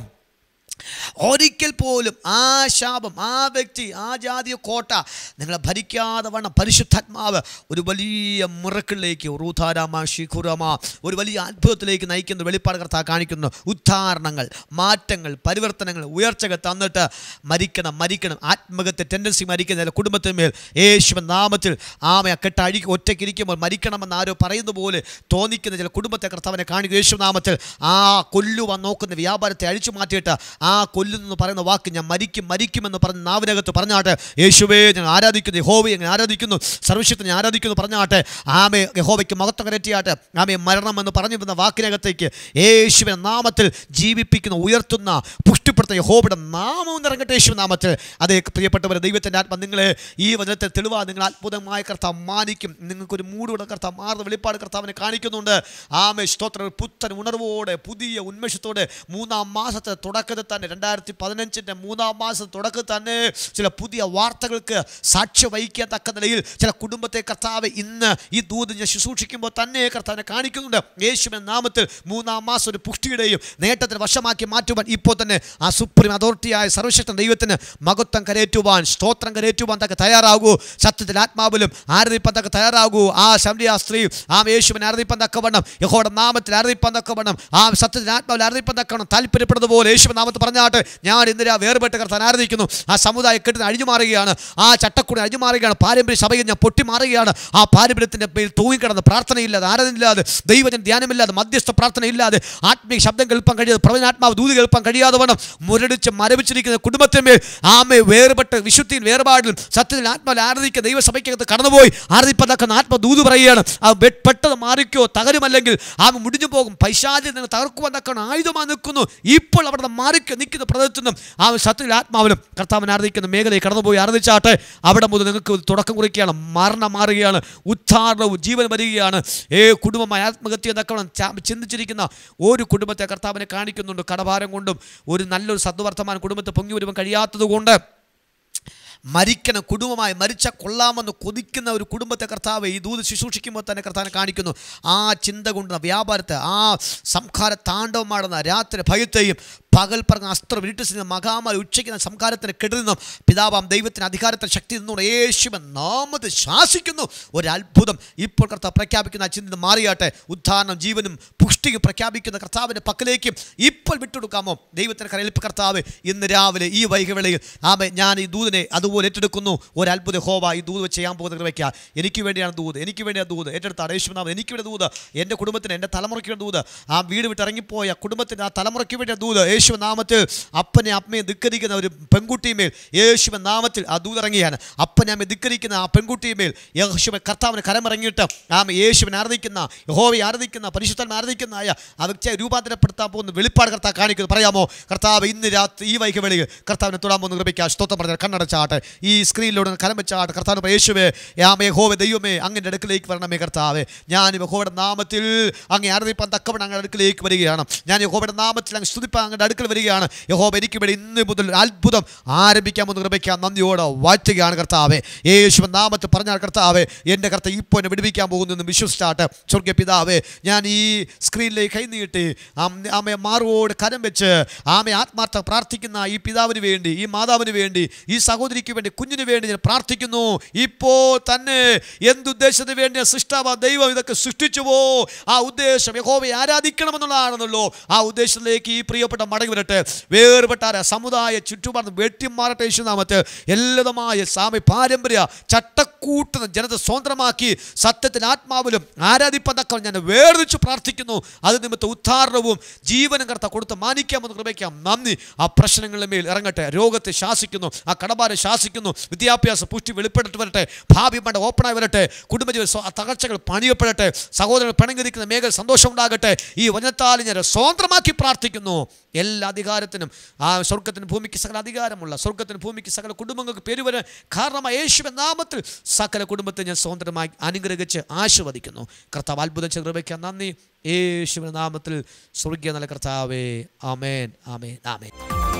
ഒരിക്കൽ പോലും ആ ശാപം ആ വ്യക്തി ആ ജാതി കോട്ട നിങ്ങളെ ഭരിക്കാതെ വണ്ണം പരിശുദ്ധാത്മാവ് ഒരു വലിയ മുറക്കളിലേക്ക് റൂധാരാമ ശിഖുരമ ഒരു വലിയ അത്ഭുതത്തിലേക്ക് നയിക്കുന്ന വെളിപ്പാടകർത്താ കാണിക്കുന്നു ഉദ്ധാരണങ്ങൾ മാറ്റങ്ങൾ പരിവർത്തനങ്ങൾ ഉയർച്ചകൾ തന്നിട്ട് മരിക്കണം മരിക്കണം ആത്മഹത്യ ടെൻഡൻസി മരിക്കുന്ന കുടുംബത്തിന് മേൽ യേശുവൻ നാമത്തിൽ ആമ കെട്ട അഴുകി ഒറ്റയ്ക്കിരിക്കുമ്പോൾ മരിക്കണമെന്ന് ആരോ പറയുന്ന പോലെ തോന്നിക്കുന്ന ചില കുടുംബത്തെ കർത്താവിനെ കാണിക്കും യേശു നാമത്തിൽ ആ കൊല്ലുവാൻ നോക്കുന്ന വ്യാപാരത്തെ അഴിച്ചു മാറ്റിയിട്ട് ആ കൊല്ലുന്നെന്ന് പറയുന്ന വാക്ക് ഞാൻ മരിക്കും മരിക്കുമെന്ന് പറഞ്ഞ് നാവിനകത്ത് പറഞ്ഞാട്ടെ യേശുവേ ഞാൻ ആരാധിക്കുന്നു യഹോവയെ ഞാൻ ആരാധിക്കുന്നു സർവശക്തനെ ഞാൻ ആരാധിക്കുന്നു പറഞ്ഞാട്ടെ ആമേ യഹോവയ്ക്ക് മഹത്വം കരറ്റിയാട്ടെ ആമേ മരണമെന്ന് വന്ന വാക്കിനകത്തേക്ക് യേശുവിൻ നാമത്തിൽ ജീവിപ്പിക്കുന്ന ഉയർത്തുന്ന പുഷ്ടിപ്പെടുത്തുന്ന യഹോബയുടെ നാമം നിറങ്ങട്ടെ യേശു നാമത്തിൽ അതേ പ്രിയപ്പെട്ടവരെ ദൈവത്തിൻ്റെ ആത്മ നിങ്ങളെ ഈ വചനത്തെ തെളിവാ നിങ്ങൾ അത്ഭുതമായ കർത്ത മാനിക്കും നിങ്ങൾക്കൊരു മൂടുകൂടെ കർത്ത മാറുന്ന വെളിപ്പാട് കർത്താവിനെ കാണിക്കുന്നുണ്ട് ആമേ സ്തോത്ര പുത്തൻ ഉണർവോടെ പുതിയ ഉന്മേഷത്തോടെ മൂന്നാം മാസത്തെ തുടക്കത്തെ തന്നെ രണ്ടായിരത്തി പതിനഞ്ചിൻ്റെ മൂന്നാം മാസം തുടക്കം തന്നെ ചില പുതിയ വാർത്തകൾക്ക് സാക്ഷ്യം വഹിക്കത്തക്ക നിലയിൽ ചില കുടുംബത്തെ കർത്താവ് ഇന്ന് ഈ ദൂത് ഞാൻ ശുശ്രൂഷിക്കുമ്പോൾ തന്നെ കർത്താവിനെ കാണിക്കുന്നുണ്ട് എന്ന നാമത്തിൽ മൂന്നാം മാസം ഒരു പുഷ്ടിയുടെയും നേട്ടത്തിന് വശമാക്കി മാറ്റുവാൻ ഇപ്പോൾ തന്നെ ആ സുപ്രീം അതോറിറ്റിയായ സർവശക്തൻ ദൈവത്തിന് മഹത്വം കരയേറ്റുവാൻ സ്തോത്രം കരയേറ്റുവാൻ തക്ക തയ്യാറാകൂ സത്യത്തിൽ ആത്മാവിലും ആരതിപ്പം തക്ക തയ്യാറാകൂ ആ ആ സ്ത്രീ ആ യേശുവിനെ അറിയിപ്പം തക്കവണ്ണം യഹോടെ നാമത്തിൽ അറിയിപ്പം തക്കവണ്ണം ആ സത്യത്തിൽ ആത്മാവിൽ അറിയിപ്പം തക്കവണ്ണം താല്പര്യപ്പെടുന്നത് പോലെ യേശുവിൻ പറഞ്ഞാട്ട് ഞാൻ ആ വേർപെട്ട കർത്താൻ ആരാധിക്കുന്നു ആ സമുദായ കെട്ടിന് അഴിഞ്ഞു മാറുകയാണ് ആ ചട്ടക്കൂടി അഴിഞ്ഞു മാറുകയാണ് പാരമ്പര്യ സഭയിൽ ഞാൻ പൊട്ടി മാറുകയാണ് ആ പാരമ്പര്യത്തിൻ്റെ പേരിൽ തൂങ്ങിക്കിടന്ന് പ്രാർത്ഥനയില്ലാതെ ആരാധനയില്ലാതെ ദൈവജന ധ്യാനമില്ലാതെ മധ്യസ്ഥ പ്രാർത്ഥനയില്ലാതെ ആത്മീയ ശബ്ദം കേൾപ്പാൻ കഴിയാതെ പ്രവചനാത്മാവ് ദൂതി കേൾപ്പാൻ കഴിയാതെ വേണം മുരടിച്ച് മരവിച്ചിരിക്കുന്ന കുടുംബത്തിന്മേൽ ആമേ വേർപെട്ട് വിശുദ്ധിയിൽ വേർപാടിൽ സത്യത്തിൽ ആത്മാവിൽ ആരാധിക്കുക ദൈവസഭയ്ക്കകത്ത് കടന്നുപോയി ആരാധിപ്പതാക്കുന്ന ആത്മ ദൂത് പറയുകയാണ് ആ പെട്ടെന്ന് മാറിക്കോ തകരുമല്ലെങ്കിൽ ആ മുടിഞ്ഞു പോകും പൈശാചി നിന്ന് തകർക്കുവാൻ തക്കണം ആയുധമായി നിൽക്കുന്നു ഇപ്പോൾ അവിടെ മാറിക്കോ നിങ്ങൾക്ക് നിൽക്കുന്ന പ്രദേശത്തുനിന്നും ആ ശത്രു ആത്മാവിലും കർത്താവിനെ ആരാധിക്കുന്ന മേഖലയിൽ കടന്നുപോയി ആരാധിച്ചാട്ടെ അവിടെ മുതൽ നിങ്ങൾക്ക് തുടക്കം കുറിക്കുകയാണ് മരണം മാറുകയാണ് ഉദ്ധാരണവും ജീവൻ വരികയാണ് ഏ കുടുംബമായ ആത്മഹത്യ നക്കണം ചിന്തിച്ചിരിക്കുന്ന ഒരു കുടുംബത്തെ കർത്താവിനെ കാണിക്കുന്നുണ്ട് കടഭാരം കൊണ്ടും ഒരു നല്ലൊരു സദ്വർത്തമാനം കുടുംബത്തെ പൊങ്ങി വരുവാൻ കഴിയാത്തതുകൊണ്ട് മരിക്കണം കുടുംബമായി മരിച്ച കൊള്ളാമെന്ന് കൊതിക്കുന്ന ഒരു കുടുംബത്തെ കർത്താവ് ഈ ദൂത് ശുശ്രൂഷിക്കുമ്പോൾ തന്നെ കർത്താവിനെ കാണിക്കുന്നു ആ ചിന്ത കൊണ്ടുന്ന വ്യാപാരത്തെ ആ സംഹാര താണ്ഡവമാടുന്ന രാത്രി ഭയത്തെയും പകൽ പറഞ്ഞ അസ്ത്രം ഇരുട്ടിസിന് മഹാമാരി ഉച്ചയ്ക്ക് സംഹാരത്തിന് കെടുതിന്നും പിതാവാം ദൈവത്തിന് അധികാരത്തിന് ശക്തി നിന്നുള്ള യേശുവൻ നാമത് ശാസിക്കുന്നു അത്ഭുതം ഇപ്പോൾ കർത്താവ് പ്രഖ്യാപിക്കുന്ന ചിന്ത മാറിയാട്ടെ ഉദ്ധാരണം ജീവനും പുഷ്ടിക്ക് പ്രഖ്യാപിക്കുന്ന കർത്താവിൻ്റെ പക്കലേക്ക് ഇപ്പോൾ വിട്ടുകൊടുക്കാമോ ദൈവത്തിന് കരയിൽപ്പ് കർത്താവ് ഇന്ന് രാവിലെ ഈ വൈകവേളയിൽ ആമേ ഞാൻ ഈ ദൂതിനെ അതുപോലെ ഏറ്റെടുക്കുന്നു ഒരു അത്ഭുത ഹോവ ഈ ദൂത് ചെയ്യാൻ പോകുന്നത് വയ്ക്കുക എനിക്ക് വേണ്ടിയാണ് ദൂത് എനിക്ക് വേണ്ടിയാണ് ദൂത് ഏറ്റെടുത്ത അടേശ്വനാമൻ എനിക്ക് വേണ്ടി ദൂത് എൻ്റെ കുടുംബത്തിന് എൻ്റെ തലമുറയ്ക്ക് വേണ്ടി ദൂത് ആ വീട് വിട്ട് ഇറങ്ങിപ്പോയ കുടുംബത്തിന് ആ തലമുറയ്ക്ക് വേണ്ടിയ ദൂത് യേശു യേശുവ നാമത്തിൽ അപ്പനെ അമ്മയെ ധിക്കരിക്കുന്ന ഒരു പെൺകുട്ടിയുമേൽ യേശുവ നാമത്തിൽ ആ ദൂതിറങ്ങിയാണ് അപ്പനെ അമ്മയെ ധിക്കരിക്കുന്ന ആ പെൺകുട്ടിയുമേൽ യേശുവ കർത്താവിന് കരമിറങ്ങിയിട്ട് ആമ യേശുവിനെ ആരാധിക്കുന്ന യഹോവയെ ആരാധിക്കുന്ന പരിശുദ്ധനെ ആരാധിക്കുന്ന ആയ ആ വ്യക്തിയെ രൂപാന്തരപ്പെടുത്താൻ പോകുന്ന വെളിപ്പാട് കർത്താവ് കാണിക്കുന്നു പറയാമോ കർത്താവ് ഇന്ന് രാത്രി ഈ വൈകി വെളിയിൽ കർത്താവിനെ തൊടാൻ പോകുന്ന കൃപയ്ക്ക് സ്തോത്രം പറഞ്ഞാൽ കണ്ണടച്ചാട്ടെ ഈ സ്ക്രീനിലൂടെ കരം വെച്ചാട്ടെ കർത്താവ് യേശുവേ യാമേ ഹോവ ദൈവമേ അങ്ങനെ അടുക്കിലേക്ക് വരണമേ കർത്താവേ ഞാൻ യഹോവയുടെ നാമത്തിൽ അങ്ങനെ ആരാധിപ്പാൻ തക്കവണ്ണം അങ്ങനെ അടുക്കിലേക്ക് വരികയാണ് ഞാൻ യഹോവയുടെ നാമത്തിൽ അങ്ങ് സ്തുതിപ്പാൻ അങ്ങനെ അടുക്കൽ വരികയാണ് യഹോബ എനിക്ക് വേണ്ടി ഇന്ന് മുതൽ അത്ഭുതം ആരംഭിക്കാൻ മുതൽ കൃപയ്ക്കാൻ നന്ദിയോടെ വാറ്റുകയാണ് കർത്താവേ യേശുവൻ നാമത്തെ പറഞ്ഞാൽ കർത്താവേ എൻ്റെ കർത്ത ഇപ്പോൾ എന്നെ വിടുവിക്കാൻ പോകുന്നെന്ന് വിശ്വസിച്ചാട്ട് സ്വർഗ്ഗ പിതാവേ ഞാൻ ഈ സ്ക്രീനിലേക്ക് കൈനീട്ടി ആമയെ മാറുവോട് കരം വെച്ച് ആമയെ ആത്മാർത്ഥ പ്രാർത്ഥിക്കുന്ന ഈ പിതാവിന് വേണ്ടി ഈ മാതാവിന് വേണ്ടി ഈ സഹോദരിക്ക് വേണ്ടി കുഞ്ഞിന് വേണ്ടി ഞാൻ പ്രാർത്ഥിക്കുന്നു ഇപ്പോൾ തന്നെ എന്തുദ്ദേശത്തിന് വേണ്ടി സൃഷ്ടാവ ദൈവം ഇതൊക്കെ സൃഷ്ടിച്ചുവോ ആ ഉദ്ദേശം യഹോവയെ ആരാധിക്കണമെന്നുള്ളതാണെന്നുള്ളൂ ആ ഉദ്ദേശത്തിലേക്ക് ഈ പ്രിയപ്പെട്ട മടങ്ങി വരട്ടെ വേറുപെട്ടാര സമുദായ ചുറ്റുപാട് വെട്ടിമാറട്ടെ യേശുനാമത്ത് എല്ലാതുമായ സ്വാമി പാരമ്പര്യ ചട്ടക്കൂട്ടുന്ന ജനത സ്വതന്ത്രമാക്കി സത്യത്തിൽ ആത്മാവിലും ആരാധിപ്പതക്കം ഞാൻ വേർതിച്ചു പ്രാർത്ഥിക്കുന്നു അത് നിമിത്തം ഉദ്ധാരണവും ജീവനും കർത്ത കൊടുത്ത് മാനിക്കാമെന്ന് കൃപയ്ക്കാം നന്ദി ആ പ്രശ്നങ്ങളുടെ മേൽ ഇറങ്ങട്ടെ രോഗത്തെ ശാസിക്കുന്നു ആ കടബാരെ ശാസിക്കുന്നു വിദ്യാഭ്യാസ പുഷ്ടി വെളിപ്പെട്ടിട്ട് വരട്ടെ ഭാവി പണ്ട് ഓപ്പണായി വരട്ടെ കുടുംബജീവിത തകർച്ചകൾ പണിയപ്പെടട്ടെ സഹോദരങ്ങൾ പിണങ്ങിരിക്കുന്ന മേഖല സന്തോഷം ഉണ്ടാകട്ടെ ഈ വചനത്താൽ ഞാൻ സ്വതന്ത്രമാക്കി പ്രാർത്ഥിക്കുന്നു എല്ലാ അധികാരത്തിനും ആ സ്വർഗത്തിന് ഭൂമിക്ക് സകല അധികാരമുള്ള സ്വർഗത്തിന് ഭൂമിക്ക് സകല കുടുംബങ്ങൾക്ക് പേര് വരാൻ കാരണമായ യേശുവെ നാമത്തിൽ സകല കുടുംബത്തെ ഞാൻ സ്വതന്ത്രമായി അനുഗ്രഹിച്ച് ആശീർവദിക്കുന്നു കർത്താവ് അത്ഭുതം നിർവഹിക്കാൻ നന്ദി യേശുവിൻ്റെ നാമത്തിൽ സ്വർഗീയ നല്ല കർത്താവേ ആമേൻ ആമേൻ ആമേൻ